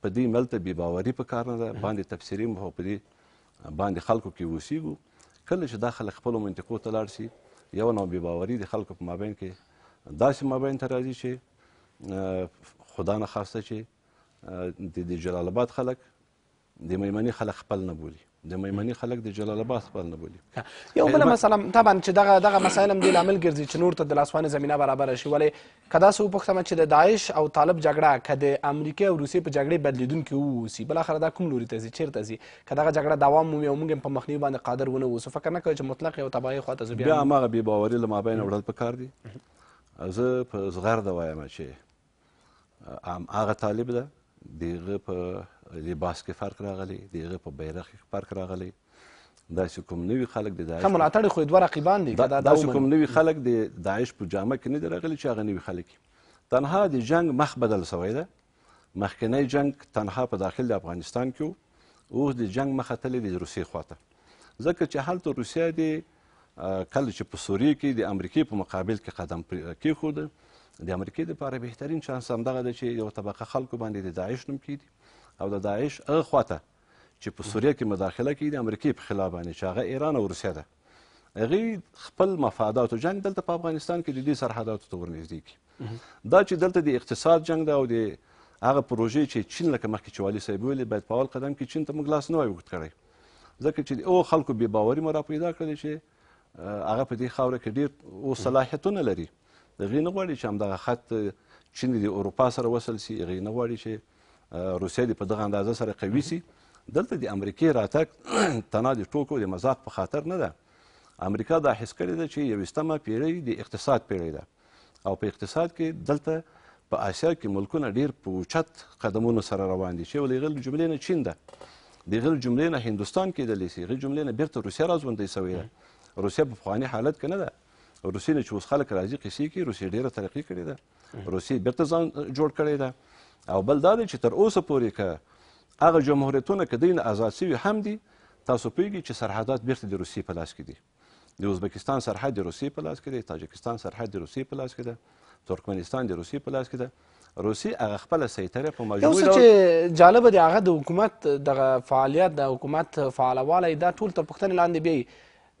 په دې ملته بې باوري په کار نه ده باندې تفسیري مو په دې باندې خلکو کې اوسېږو کله چې دا خلک خپلو منطقو ته لاړ شي یو نوع بې باوري د خلکو په مابین کې داسې مابین ته راځي چې خدا نه خواسته چې د جلال آباد خلک د میمنې خلک خپل نه بولي د میمنې خلک د جلال آباد خپل نه بولي یو بله مثلا طبعا چې دغه دغه مسایل هم دې لامل ګرځي چې نور ته د لاسوانې زمینه برابره شي ولې که داسې وپوښتمه چې د داعش او طالب جګړه که د امریکې او روسیې په جګړې بدلیدونکې واوسي بالاخره دا کوم لوري ته ځي چېرته ځي که دغه جګړه دوام مومي او موږ هم په مخنیو باندې قادر ونه اوسو فکر نه کوئ چې مطلق یو تباهي خواته ځو بیا هماغه بې باوري له مابین وړل پکار دي زه په زغرده وایم چې هغه طالب ده د هغه په لباس کې فرق راغلی د هغې په بیرغ کې فرق راغلی داسې کوم نوي خلک د داعش ملاتړ خو دوه رقیبان دي داسې کوم نوي خلک د داعش په جامه کې نه دي راغلي چې هغه نوي خلک تنها د جنگ مخ بدل سوی ده مخکنی جنگ تنها په داخل د افغانستان کې او اوس د جنگ مخه تللی د روسیې خواته ځکه چې هلته روسیه دی کله چې په سوریه کې د امریکې په مقابل کې قدم کېښوده د امریکې لپاره بهترین چانس همدغه ده چې یو طبقه خلکو باندې د داعش نوم کېږي او د داعش هغه خواته چې په سوریه کې مداخله کوي د امریکې په خلاف باندې چې هغه ایران او روسیه ده هغې خپل مفاداتو جنګ دلته په افغانستان کې د دې سرحداتو ته ورنږدې کړي دا چې دلته د اقتصاد جنګ ده او د هغه پروژې چې چین لکه مخکې چې والي صاحب ویلي باید په اول قدم کې چین ته موږ لاس نه وای اوږد کړی ځکه چې او خلکو بې باوري مو را پیدا کړی چې هغه په دې خاوره کې ډېر او صلاحیتونه لري هغې نه غواړي چې همدغه خط چین د اروپا سره وصل سي هغې نه غواړي چې روسیه دې په دغه اندازه سره قوي سي دلته د امریکې راتګ تنها د ټوکو د مذاق په خاطر نه ده امریکا دا حس کړې ده چې یویشتمه پیړۍ د اقتصاد پیړۍ ده او په اقتصاد کې دلته په آسیا کې ملکونه ډیر په اوچت قدمونو سره روان دي چې ولې غل جملې نه چین ده د غل جملې نه هندستان کې د لیسې غل جملې نه بیرته روسیه راځوندې سوې ده روسیه په افغاني حالت کې نه ده روسیه نه چې اوس خلک راځي قصې کې روسیه ډیره ترقي کړې ده روسیه بیرته ځان جوړ کړی ده او بل دا دی چې تر اوسه پورې که هغه جمهوریتونه که دوی نه ازاد سوي هم دي تاسو پوهیږئ چې سرحدات بیرته د روسیې په لاس کې دي د ازبکستان سرحد د روسیې په لاس کې دی تاجکستان سرحد د روسیې په لاس کې ده ترکمنستان د روسیې په لاس کې ده روسي هغه خپل سیطره په مجموعي ډول چې جالب دی هغه د حکومت د فعالیت د حکومت فعالوالی دا ټول تر پوښتنې لاندې بیایي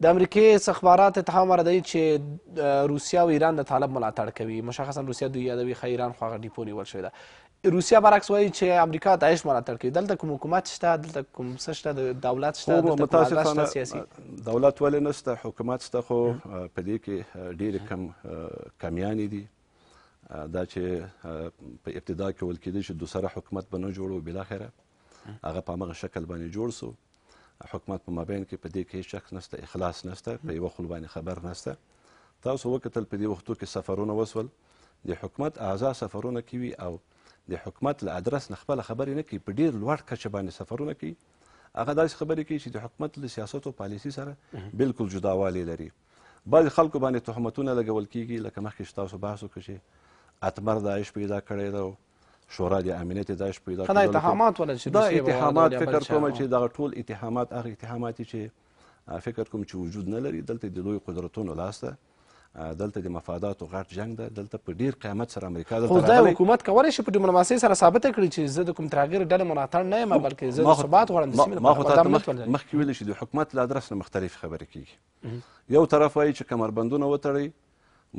د امریکې اخبارات اتهام واردوي چې روسیا او ایران د طالب ملاتړ کوي مشخصا روسیا دوی یادوي ښه ایران خو هغه ډیپو نیول شوې ده روسیا برعکس وایي چې امریکا داعش ملاتړ کوي دلته کوم حکومت شته دلته کوم څه شته د دولت شته دلته متاسفانه سیاسي دولت ولې نشته حکومت شته خو په دې کې ډېرې کم کمیانې دي دا چې په ابتدا کې ویل کېدی چې دوسره حکومت به نه جوړو بالاخره هغه په همغه شکل باندې جوړ سو حکومت په مابین کې په دې کې هیڅ شک نشته اخلاص نشته په یوه خوله باندې خبر نشته تاسو وکتل په دې وختو کې سفرونه وسول د حکومت اعضا سفرونه کوي او د حکومت له ادرس نه خپله خبرې نه کوي په ډېر لوړ کچه باندې سفرونه کوي هغه داسې خبرې کوي چې د حکومت له سیاست او پالیسي سره بالکل جداوالی لري بعضې خلکو باندې تهمتونه لګول کېږي لکه مخکې چې تاسو بحث وکړو چې اتمر داعش پیدا کړی ده شورا د امنیت داعش پیدا کړی دا اتهامات ولا چې دا اتهامات فکر کوم چې دغه ټول اتهامات هغه اتهامات چې فکر کوم چې وجود نه لري دلته د لوی قدرتونو لاسته دلته د مفاداتو غټ جنگ ده دلته په ډیر قیامت سره امریکا خو دا حکومت کولی شي په ډیپلوماسۍ سره ثابته کړي چې زه د کوم ترهګرې ډلې ملاتړ نه یم بلکې زه د ثبات غواړم د سیمې لپاره مخکې ویلی شي د حکومت له ادرس نه مختلف خبرې کیږي یو طرف وایي چې کمربندونه وتړئ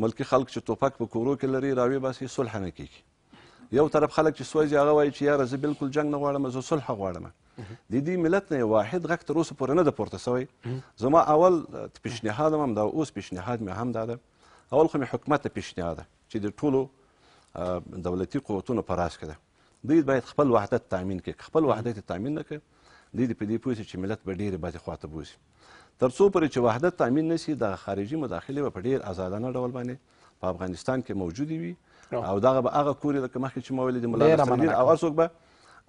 ملکي خلک چې ټوپک په کورو کې لري راویې باسي صلح نه کیږي یو طرف خلک چې سوځي هغه وایي چې یاره زه بالکل جنګ نه غواړم زه صلح غواړم د دې ملت نه واحد غږ تر اوسه پورې نه ده پورته سوی زما اول پیشنهاد هم دا اوس پیشنهاد مې هم دا ده اول خو مې حکومت ته پیشنهاد ده چې د ټولو دولتي قوتونو په راس کې ده دوی باید خپل وحدت تامین کړي خپل وحدت تامین نه کړي دوی په دې پوه چې ملت به ډېرې بدې خواته بوسي تر څو پورې چې وحدت تامین نسی د خارجي مداخله به په ډېر آزادانه ډول باندې په افغانستان کې موجودې وي او دغه به هغه کورې لکه مخکې چې ما ویلې د ملا نصرالدین او هر څوک به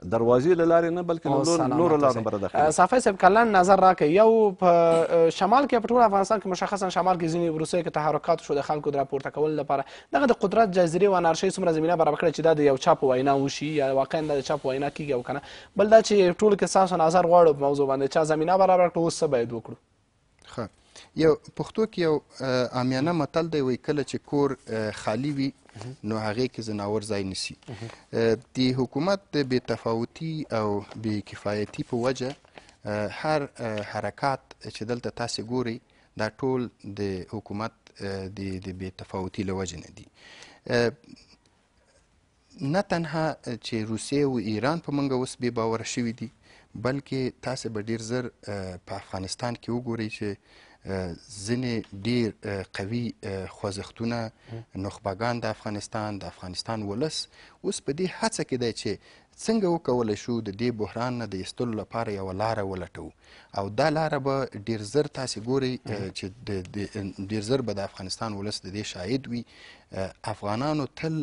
دروازې له لارې نه بلکې له نورو لارو بره داخله صافی صاحب کلن نظر راکړئ یو په شمال کې په ټول افغانستان کې مشخصا شمال کې ځینې وروستیو کې تحرکات شو د خلکو د راپورته کولو لپاره دغه د قدرت جزیرې او انارشۍ څومره زمینه برابر کړه چې دا د یو چا په وینا وشي یا واقعا دا د چا په وینا کېږي او که نه بل دا چې ټول کې ستاسو نظر غواړو په موضوع باندې چا زمینه برابر کړه اوس څه باید وکړو ښه یو پښتو کې یو عامیانه متل دی وایي کله چې کور خالی وي نو هغه کې زناور ځای نسی د حکومت د بې تفاوتی او بې کفایتي په وجه هر حرکت چې دلته تاسو ګوري دا ټول د حکومت د د بې تفاوتی لوجه نه دي نه تنها چې روسیه او ایران په منګه اوس بې باور شوي دي بلکې تاسو به ډیر زر په افغانستان کې وګورئ چې ځینې ډیر قوي خوځښتونه نخبګان د افغانستان د افغانستان ولس اوس په دې هڅه کې دی چې څنګه وکولای شو د دې بحران نه د ایستلو لپاره یو لار ولټو او دا لار به ډیر زر تاسو ګوري چې ډیر زر به د افغانستان ولس د دې شاهد وي افغانانو تل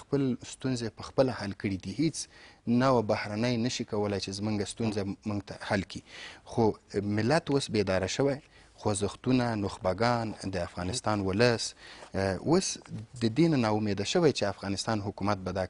خپل ستونزې په خپل حل کړې دي هیڅ نو بهرنۍ نشي کولای چې زمونږ ستونزې مونږ ته حل کړي خو ملت اوس بیداره شوی خوځښتونه نخبگان د افغانستان ولس اوس د دین نه امید شوی چې افغانستان حکومت به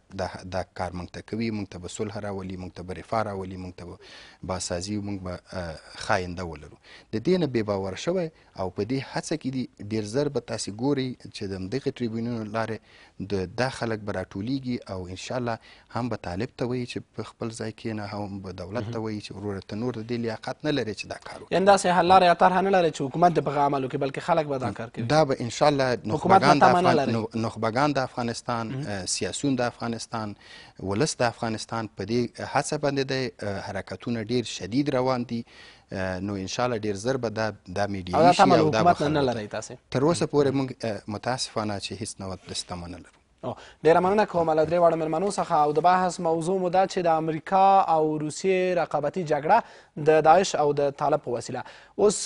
دا کار مونږ ته کوي مونږ ته به صلح راولي مونږ ته به رفاه راولي مونږ ته به باسازي مونږ به خاینده ولرو د دین بې باور شوی او په دې هڅه کې دي ډیر زر به تاسو ګوري چې د دغه ټریبیونونو لارې د دا خلک به راټولیږي او ان شاء الله هم به طالب ته وایي چې په خپل ځای کې نه هم به دولت ته وایي چې ورور ته نور د دې لیاقت نه لري چې دا کار وکړي یعنې داسې حل لارې اطار نه لري چې حکومت د بغه عملو کې بلکې خلک به دا کار کوي دا به ان شاء الله نخبګان د افغانستان سیاسون د افغانستان ولس د افغانستان په دې هڅه باندې د حرکتونه ډیر شدید روان دي نو ان شاء الله ډیر زر به دا د میډیا شي او دا حکومت نه لري تاسو تر اوسه پورې موږ متاسفانه چې هیڅ نوت دستمه نه لرو ډیره مننه کوم له درې واړو مېلمنو څخه او د بحث موضوع مو دا چې د امریکا او روسیې رقابتي جګړه د داعش او د طالب په وسیله اوس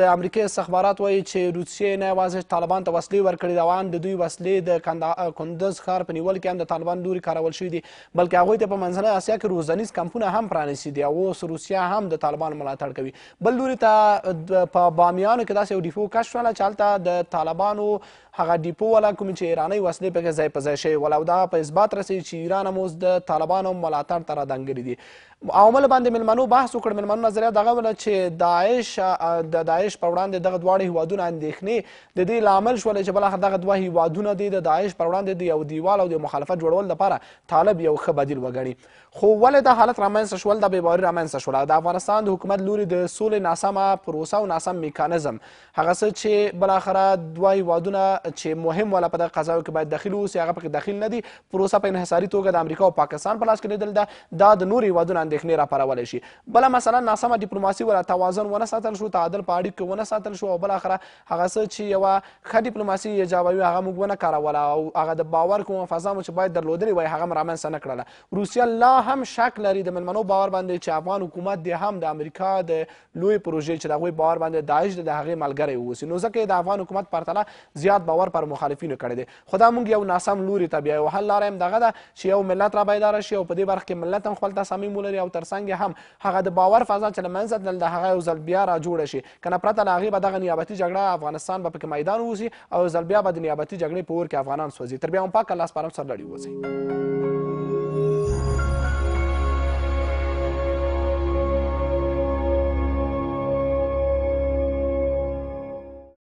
د امریکای استخبارات وایي چې روسیې نه یوازې طالبان ته وسلې ورکړي دي ان د دوی وسلې د کندز ښار په نیول کې هم د طالبان لوري کارول شوي دي بلکې هغوی ته په منځنۍ اسیا کې روزنیز کمپونه هم پرانیستي دي او اوس روسیه هم د طالبان ملاتړ کوي بل لوري ته په بامیانو کې داسې یو ډیپو کشف شوله چې هلته د طالبانو هغه ډیپو والا کومې چې ایرانۍ وسلې پکې ځای په ځای شوې ول او دا په اثبات رسېږي چې ایران هم اوس د طالبانو ملاتړ ته رادانګري دي عوامل باندې ملمنو بحث وکړ ملمنو نظریه دغه وله چې داعش د داعش پر وړاندې دغه دواړه هیوادونه اندېښنې د دې لامل شول چې بلاخره دغه دوه هیوادونه دي د داعش پر وړاندې د یو دیوال او د مخالفت جوړول لپاره طالب یو ښه بدیل وګڼي خو ولې دا حالت رامنځته شول دا بېباري رامنځته شوله د افغانستان د حکومت لوري د سولې ناسمه پروسه او ناسم میکانزم هغه څه چې بلاخره دوه هیوادونه چې مهم ولا په دغه قضایو کې باید دخیل اوسي هغه پکې دخیل نه دي پروسه په انحصاري توګه د امریکا او پاکستان په لاس کې لیدل ده دا د نورو هیوادونو اندېښنې راپارولی شي بله مثلا ناسمه ډیپلوماسي ولا توازن ونه ساتل شو تعادل په اړیکو کې ونه ساتل شو او بالاخره هغه څه چې یوه ښه ډیپلوماسي ایجابوي هغه موږ ونه کاروله او هغه د باور کومه فضا مو چې باید درلودلې وای هغه م رامنځته نه کړله روسیه لا هم شک لري د میلمنو باور باندې چې افغان حکومت دی هم د امریکا د لوی پروژې چې د هغوی باور باندې داعش د هغې ملګری واوسي نو ځکه د افغان حکومت پرتله زیات باور پر مخالفینو کړی دی خو دا موږ یو ناسم لوري ته بیا یو حل لاره هم دغه ده چې یو ملت را بیداره شي او په دې برخه کې ملت هم خپل تصامیم ولري لري او ترڅنګ هم هغه د باور فضا چې له منځه تلل د هغه یو ځل بیا را جوړه شي که نه پرته له هغې به دغه نیابتي جګړه افغانستان به پکې میدان اوسي او یو ځل بیا به د نیابتي جګړې په اور کې افغانان سوځي تر بیا هم پاک الله سپارم سرلړي اوسئ